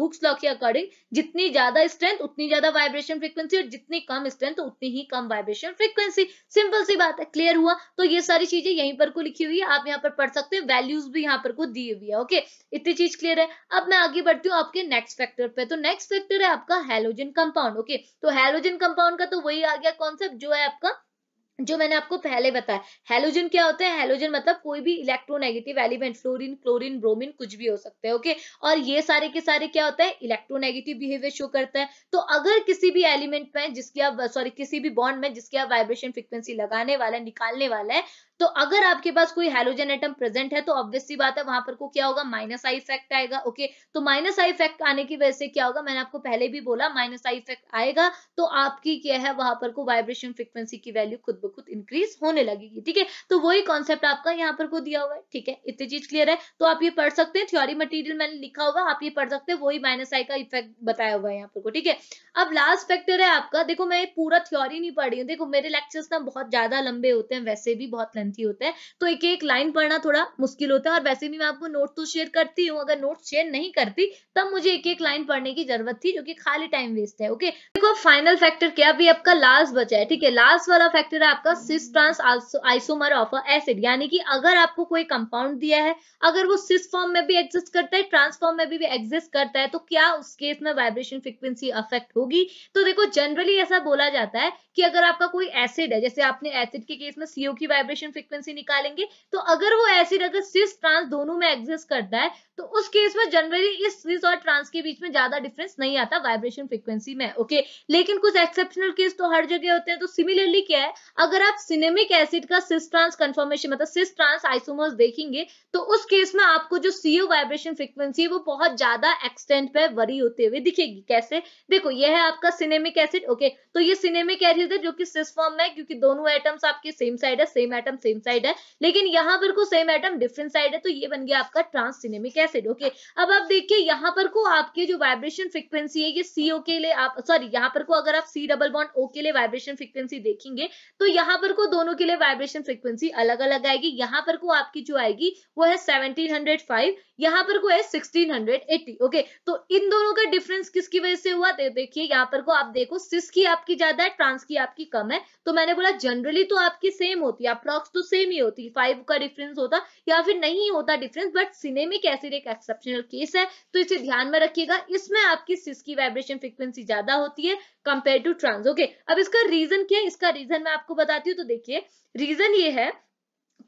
हुक्स हुक्स लॉ के अकॉर्डिंग जितनी ज्यादा स्ट्रेंथ उतनी ज्यादा वाइब्रेशन फ्रीक्वेंसी और जितनी कम स्ट्रेंथ उतनी ही कम वाइब्रेशन फ्रीक्वेंसी सिंपल सी बात है क्लियर हुआ तो ये सारी चीजें यहीं पर को लिखी हुई है आप यहाँ पर पढ़ सकते हैं वैल्यूज भी यहाँ पर को दी हुई है ओके इतनी चीज क्लियर है अब मैं आगे बढ़ती हूँ आपके नेक्स्ट फैक्टर पे तो नेक्स्ट फैक्टर है आपका हेलोजन कंपाउंड ओके तो हेलोजन कंपाउंड का तो वही आ गया कॉन्सेप्ट जो है आपका जो मैंने आपको पहले बताया हेलोजन क्या होता है हेलोजन मतलब कोई भी electronegative element fluorine chlorine bromine कुछ भी हो सकता है ओके और ये सारे के सारे क्या होता है इलेक्ट्रोनेगेटिव बिहेवियर शो करता है तो अगर किसी भी एलिमेंट में जिसकी आप सॉरी किसी भी बॉन्ड में जिसकी आप वाइब्रेशन फ्रिक्वेंसी लगाने वाला है निकालने वाला है तो अगर आपके पास कोई हेलोजन एटम प्रेजेंट है तो ऑब्वियसली बात है वहां पर को क्या होगा माइनस आई इफेक्ट आएगा ओके तो माइनस आई इफेक्ट आने की वजह से क्या होगा मैंने आपको पहले भी बोला माइनस आई इफेक्ट आएगा तो आपकी क्या है वहां पर को वाइब्रेशन फ्रिक्वेंसी की वैल्यू खुद ब खुद इंक्रीज होने लगेगी ठीक है तो वही कॉन्सेप्ट आपका यहाँ पर को दिया हुआ है ठीक है इतनी चीज क्लियर है तो आप ये पढ़ सकते हैं थ्योरी मटीरियल मैंने लिखा होगा आप ये पढ़ सकते हैं वही माइनस आई का इफेक्ट बताया हुआ है यहाँ पर को ठीक है अब लास्ट फैक्टर है आपका देखो मैं पूरा थ्योरी नहीं पढ़ रही हूँ देखो मेरे लेक्चर्स ना बहुत ज्यादा लंबे होते हैं वैसे भी बहुत लेंथी होता है तो एक एक लाइन पढ़ना थोड़ा मुश्किल होता है और वैसे भी मैं आपको नोट तो शेयर करती हूँ अगर नोट शेयर नहीं करती तब मुझे एक एक लाइन पढ़ने की जरूरत थी जो कि खाली टाइम वेस्ट है ओके देखो फाइनल फैक्टर क्या अभी आपका लास्ट बचा है ठीक है लास्ट वाला फैक्टर है आपका cis trans isomer of acid यानी कि अगर आपको कोई कंपाउंड दिया है अगर वो सिस फॉर्म में भी एग्जिस्ट करता है ट्रांसफॉर्म में भी एग्जिस्ट करता है तो क्या उस केस में वाइब्रेशन फ्रिक्वेंसी अफेक्ट होगी तो देखो जनरली ऐसा बोला जाता है कि अगर आपका कोई एसिड है जैसे आपने एसिड के केस में सीओ की वाइब्रेशन फ्रीक्वेंसी निकालेंगे तो अगर वो एसिड अगर सिस ट्रांस दोनों में एग्जिस्ट करता है तो उस केस में जनरली इस सिस और ट्रांस के बीच में ज्यादा डिफरेंस नहीं आता वाइब्रेशन फ्रिक्वेंसी में ओके लेकिन कुछ एक्सेप्शनल केस तो हर जगह होते हैं तो सिमिलरली क्या है अगर आप सिनेमिक एसिड का सिस ट्रांस कन्फर्मेशन मतलब सिस ट्रांस आइसोमर्स देखेंगे तो उस केस में आपको जो सीओ वाइब्रेशन फ्रिक्वेंसी है वो बहुत ज्यादा एक्सटेंट पे वरी होते हुए दिखेगी कैसे देखो यह है आपका सिनेमिक एसिड ओके तो ये सिनेमिक एसिड है जो कि सिस फॉर्म में क्योंकि दोनों एटम्स आपके सेम साइड है सेम एटम सेम साइड है लेकिन यहाँ पर को सेम एटम डिफरेंट साइड है तो ये बन गया आपका ट्रांस सिनेमिक एसिड ओके अब आप देखिए यहाँ पर को आपके जो वाइब्रेशन फ्रिक्वेंसी है ये सीओ के लिए आप सॉरी यहाँ पर को अगर आप सी डबल बॉन्ड ओ के लिए वाइब्रेशन फ्रिक्वेंसी देखेंगे तो यहाँ पर को दोनों के लिए वाइब्रेशन फ्रिक्वेंसी अलग अलग आएगी यहाँ पर को आपकी जो आएगी वो है सेवनटीन हंड्रेड फाइव यहाँ पर को है सिक्सटीन हंड्रेड एट्टी ओके तो इन दोनों का डिफरेंस किसकी वजह से हुआ देखिए यहाँ पर को आप देखो सिस की आपकी ज्यादा है ट्रांस की आपकी कम है तो मैंने बोला जनरली तो आपकी सेम होती है अप्रॉक्स तो सेम ही होती फाइव का डिफरेंस होता या फिर नहीं होता डिफरेंस बट सिनेमिक एसिड एक एक्सेप्शनल केस है तो इसे ध्यान में रखिएगा इसमें आपकी सिस की वाइब्रेशन फ्रिक्वेंसी ज्यादा होती है कंपेयर टू ट्रांस ओके अब इसका रीजन क्या है इसका रीजन मैं आपको बताती हूँ तो देखिए रीजन ये है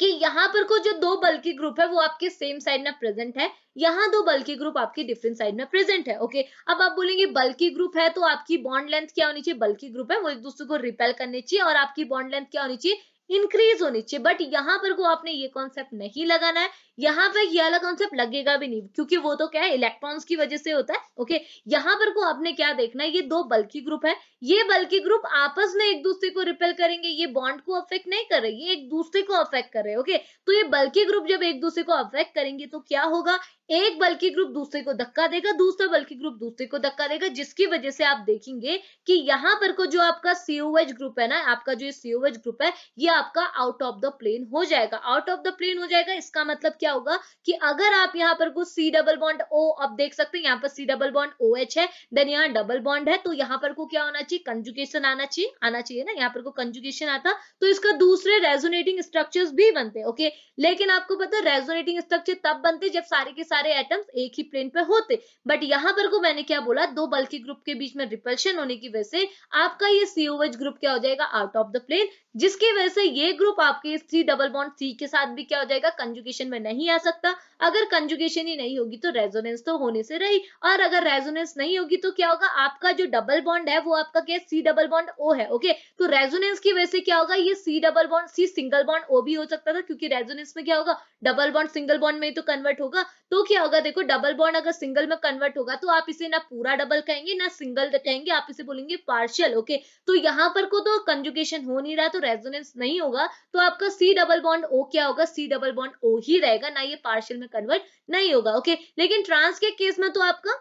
कि यहाँ पर को जो दो बल्कि ग्रुप है वो आपके सेम साइड में प्रेजेंट है यहाँ दो बल्कि ग्रुप आपके डिफरेंट साइड में प्रेजेंट है ओके अब आप बोलेंगे बल्कि ग्रुप है तो आपकी बॉन्ड लेंथ क्या होनी चाहिए बल्कि ग्रुप है वो एक दूसरे को रिपेल करनी चाहिए और आपकी बॉन्ड लेंथ क्या होनी चाहिए इंक्रीज होनी चाहिए बट यहाँ पर को आपने ये कॉन्सेप्ट नहीं लगाना है यहाँ पर ये वाला कॉन्सेप्ट लगेगा भी नहीं क्योंकि वो तो क्या है इलेक्ट्रॉन्स की वजह से होता है ओके यहाँ पर को आपने क्या देखना है ये दो बल्कि ग्रुप है ये बल्कि ग्रुप आपस में एक दूसरे को रिपेल करेंगे ये बॉन्ड को अफेक्ट नहीं कर रहे ये एक दूसरे को अफेक्ट कर रहे ओके तो ये बल्कि ग्रुप जब एक दूसरे को अफेक्ट करेंगे तो क्या होगा एक बल्कि ग्रुप दूसरे को धक्का देगा दूसरा बल्कि ग्रुप दूसरे को धक्का देगा जिसकी वजह से आप देखेंगे कि यहाँ पर को जो आपका सीओएच ग्रुप है ना आपका जो सीओएच ग्रुप है ये आपका आउट ऑफ द प्लेन हो जाएगा आउट ऑफ द प्लेन हो जाएगा इसका मतलब क्या होगा कि अगर आप यहाँ पर कुछ सी डबल बॉन्ड ओ आप देख सकते हैं यहाँ पर C double bond O H है देन यहाँ डबल बॉन्ड है तो यहाँ पर को क्या होना चाहिए कंजुकेशन आना चाहिए आना चाहिए ना यहाँ पर को कंजुकेशन आता तो इसका दूसरे रेजोनेटिंग स्ट्रक्चर भी बनते ओके लेकिन आपको पता है रेजोनेटिंग स्ट्रक्चर तब बनते जब सारे के सारे एटम्स एक ही प्लेन पे होते बट यहाँ पर को मैंने क्या बोला दो बल्कि ग्रुप के बीच में रिपल्शन होने की वजह से आपका ये सीओएच ग्रुप क्या हो जाएगा आउट ऑफ द प्लेन जिसकी वजह से ये ग्रुप आपके इस थ्री डबल बॉन्ड सी के साथ भी क्या हो जाएगा कंजुकेशन में नहीं आ सकता अगर कंजुकेशन ही नहीं होगी तो रेजोनेंस तो होने से रही और अगर रेजोनेंस नहीं होगी तो क्या होगा आपका जो डबल बॉन्ड है वो आपका क्या सी डबल बॉन्ड ओ है ओके तो रेजोनेंस की वजह से क्या होगा ये C double bond C single bond O भी हो सकता था क्योंकि रेजोनेंस में क्या होगा डबल बॉन्ड सिंगल बॉन्ड में ही तो कन्वर्ट होगा तो क्या होगा देखो डबल बॉन्ड अगर सिंगल में कन्वर्ट होगा तो आप इसे ना पूरा डबल कहेंगे ना सिंगल कहेंगे आप इसे बोलेंगे पार्शियल ओके तो यहाँ पर को तो कंजुकेशन हो नहीं रहा तो रेजोनेंस नहीं नहीं होगा तो आपका सी डबल बॉन्ड ओ क्या होगा सी डबल बॉन्ड ओ ही रहेगा ना ये पार्शियल में कन्वर्ट नहीं होगा ओके लेकिन ट्रांस के केस में तो आपका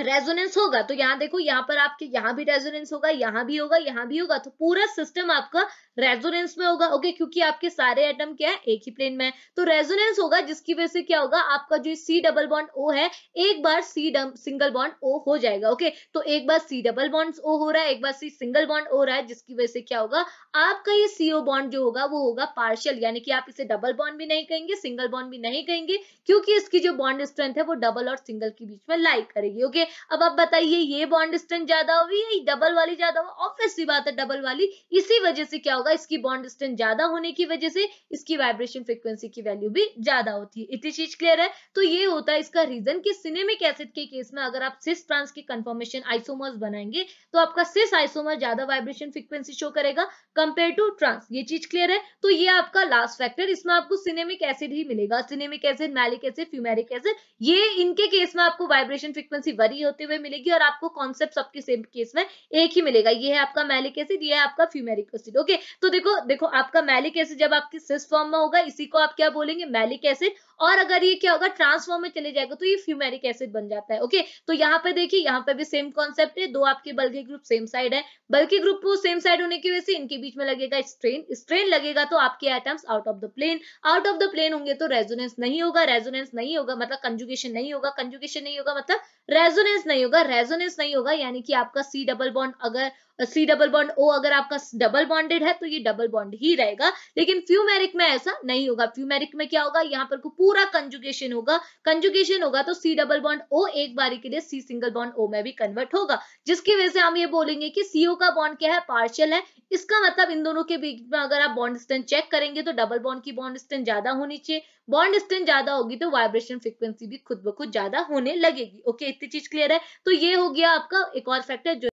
रेजोनेंस होगा तो यहाँ देखो यहाँ पर आपके यहाँ भी रेजोनेंस होगा यहाँ भी होगा यहाँ भी होगा तो पूरा सिस्टम आपका रेजोनेंस में होगा ओके क्योंकि आपके सारे एटम क्या है एक ही प्लेन में है तो रेजोनेंस होगा जिसकी वजह से क्या होगा आपका जो सी डबल बॉन्ड ओ है एक बार सी सिंगल बॉन्ड ओ हो जाएगा ओके तो एक बार सी डबल बॉन्ड ओ हो रहा है एक बार सी सिंगल बॉन्ड ओ रहा है जिसकी वजह से क्या होगा आपका ये सी ओ बॉन्ड जो होगा वो होगा पार्शियल यानी कि आप इसे डबल बॉन्ड भी नहीं कहेंगे सिंगल बॉन्ड भी नहीं कहेंगे क्योंकि इसकी जो बॉन्ड स्ट्रेंथ है वो डबल और सिंगल के बीच में लाइक करेगी ओके है अब आप बताइए ये बॉन्ड स्ट्रेंथ ज्यादा हुई है डबल वाली ज्यादा हुआ ऑब्वियसली बात है डबल वाली इसी वजह से क्या होगा इसकी बॉन्ड स्ट्रेंथ ज्यादा होने की वजह से इसकी वाइब्रेशन फ्रिक्वेंसी की वैल्यू भी ज्यादा होती है इतनी चीज क्लियर है तो ये होता है इसका रीजन की सिनेमिक एसिड के केस में अगर आप सिस ट्रांस की कन्फर्मेशन आइसोमर्स बनाएंगे तो आपका सिस आइसोमर ज्यादा वाइब्रेशन फ्रिक्वेंसी शो करेगा कंपेयर टू ट्रांस ये चीज क्लियर है तो ये आपका लास्ट फैक्टर इसमें आपको सिनेमिक एसिड ही मिलेगा cinnamic acid maleic acid fumaric acid ये इनके केस में आपको वाइब्रेशन फ्रिक्वेंसी वरी वही होते हुए मिलेगी और आपको कॉन्सेप्ट सबके सेम केस में एक ही मिलेगा ये है आपका मैलिक एसिड ये है आपका फ्यूमेरिक एसिड ओके तो देखो देखो आपका मैलिक एसिड जब आपकी सिस्ट फॉर्म में होगा इसी को आप क्या बोलेंगे मैलिक एसिड और अगर ये क्या होगा ट्रांसफॉर्म में चले जाएगा तो ये फ्यूमेरिक एसिड बन जाता है ओके तो यहाँ पे देखिए यहाँ पे भी सेम कॉन्सेप्ट है दो आपके बल्कि ग्रुप सेम साइड है बल्कि ग्रुप सेम साइड होने की वजह से इनके बीच में लगेगा स्ट्रेन स्ट्रेन लगेगा तो आपके atoms out of the plane out of the plane होंगे तो रेजोनेंस नहीं होगा रेजोनेंस नहीं होगा मतलब कंजुगेशन नहीं होगा कंजुगेशन नहीं होगा मतलब रेजोनेंस नहीं होगा रेजोनेंस नहीं होगा यानी कि आपका सी डबल बॉन्ड अगर सी डबल बॉन्ड ओ अगर आपका डबल बॉन्डेड है तो ये डबल बॉन्ड ही रहेगा लेकिन फ्यूमेरिक में ऐसा नहीं होगा फ्यूमेरिक में क्या होगा यहाँ पर पूरा कंजुगेशन होगा कंजुगेशन होगा तो सी डबल बॉन्ड ओ एक बारी के लिए सी सिंगल बॉन्ड ओ में भी कन्वर्ट होगा जिसकी वजह से हम ये बोलेंगे कि सीओ का बॉन्ड क्या है पार्शियल है इसका मतलब इन दोनों के बीच में अगर आप बॉन्ड स्ट्रेंथ चेक करेंगे तो डबल बॉन्ड की बॉन्ड स्टेंस ज्यादा होनी चाहिए बॉन्ड स्ट्रेंथ ज्यादा होगी तो वाइब्रेशन फ्रिक्वेंसी भी खुद ब खुद ज्यादा होने लगेगी ओके इतनी चीज क्लियर है तो ये हो गया आपका एक और फैक्टर जो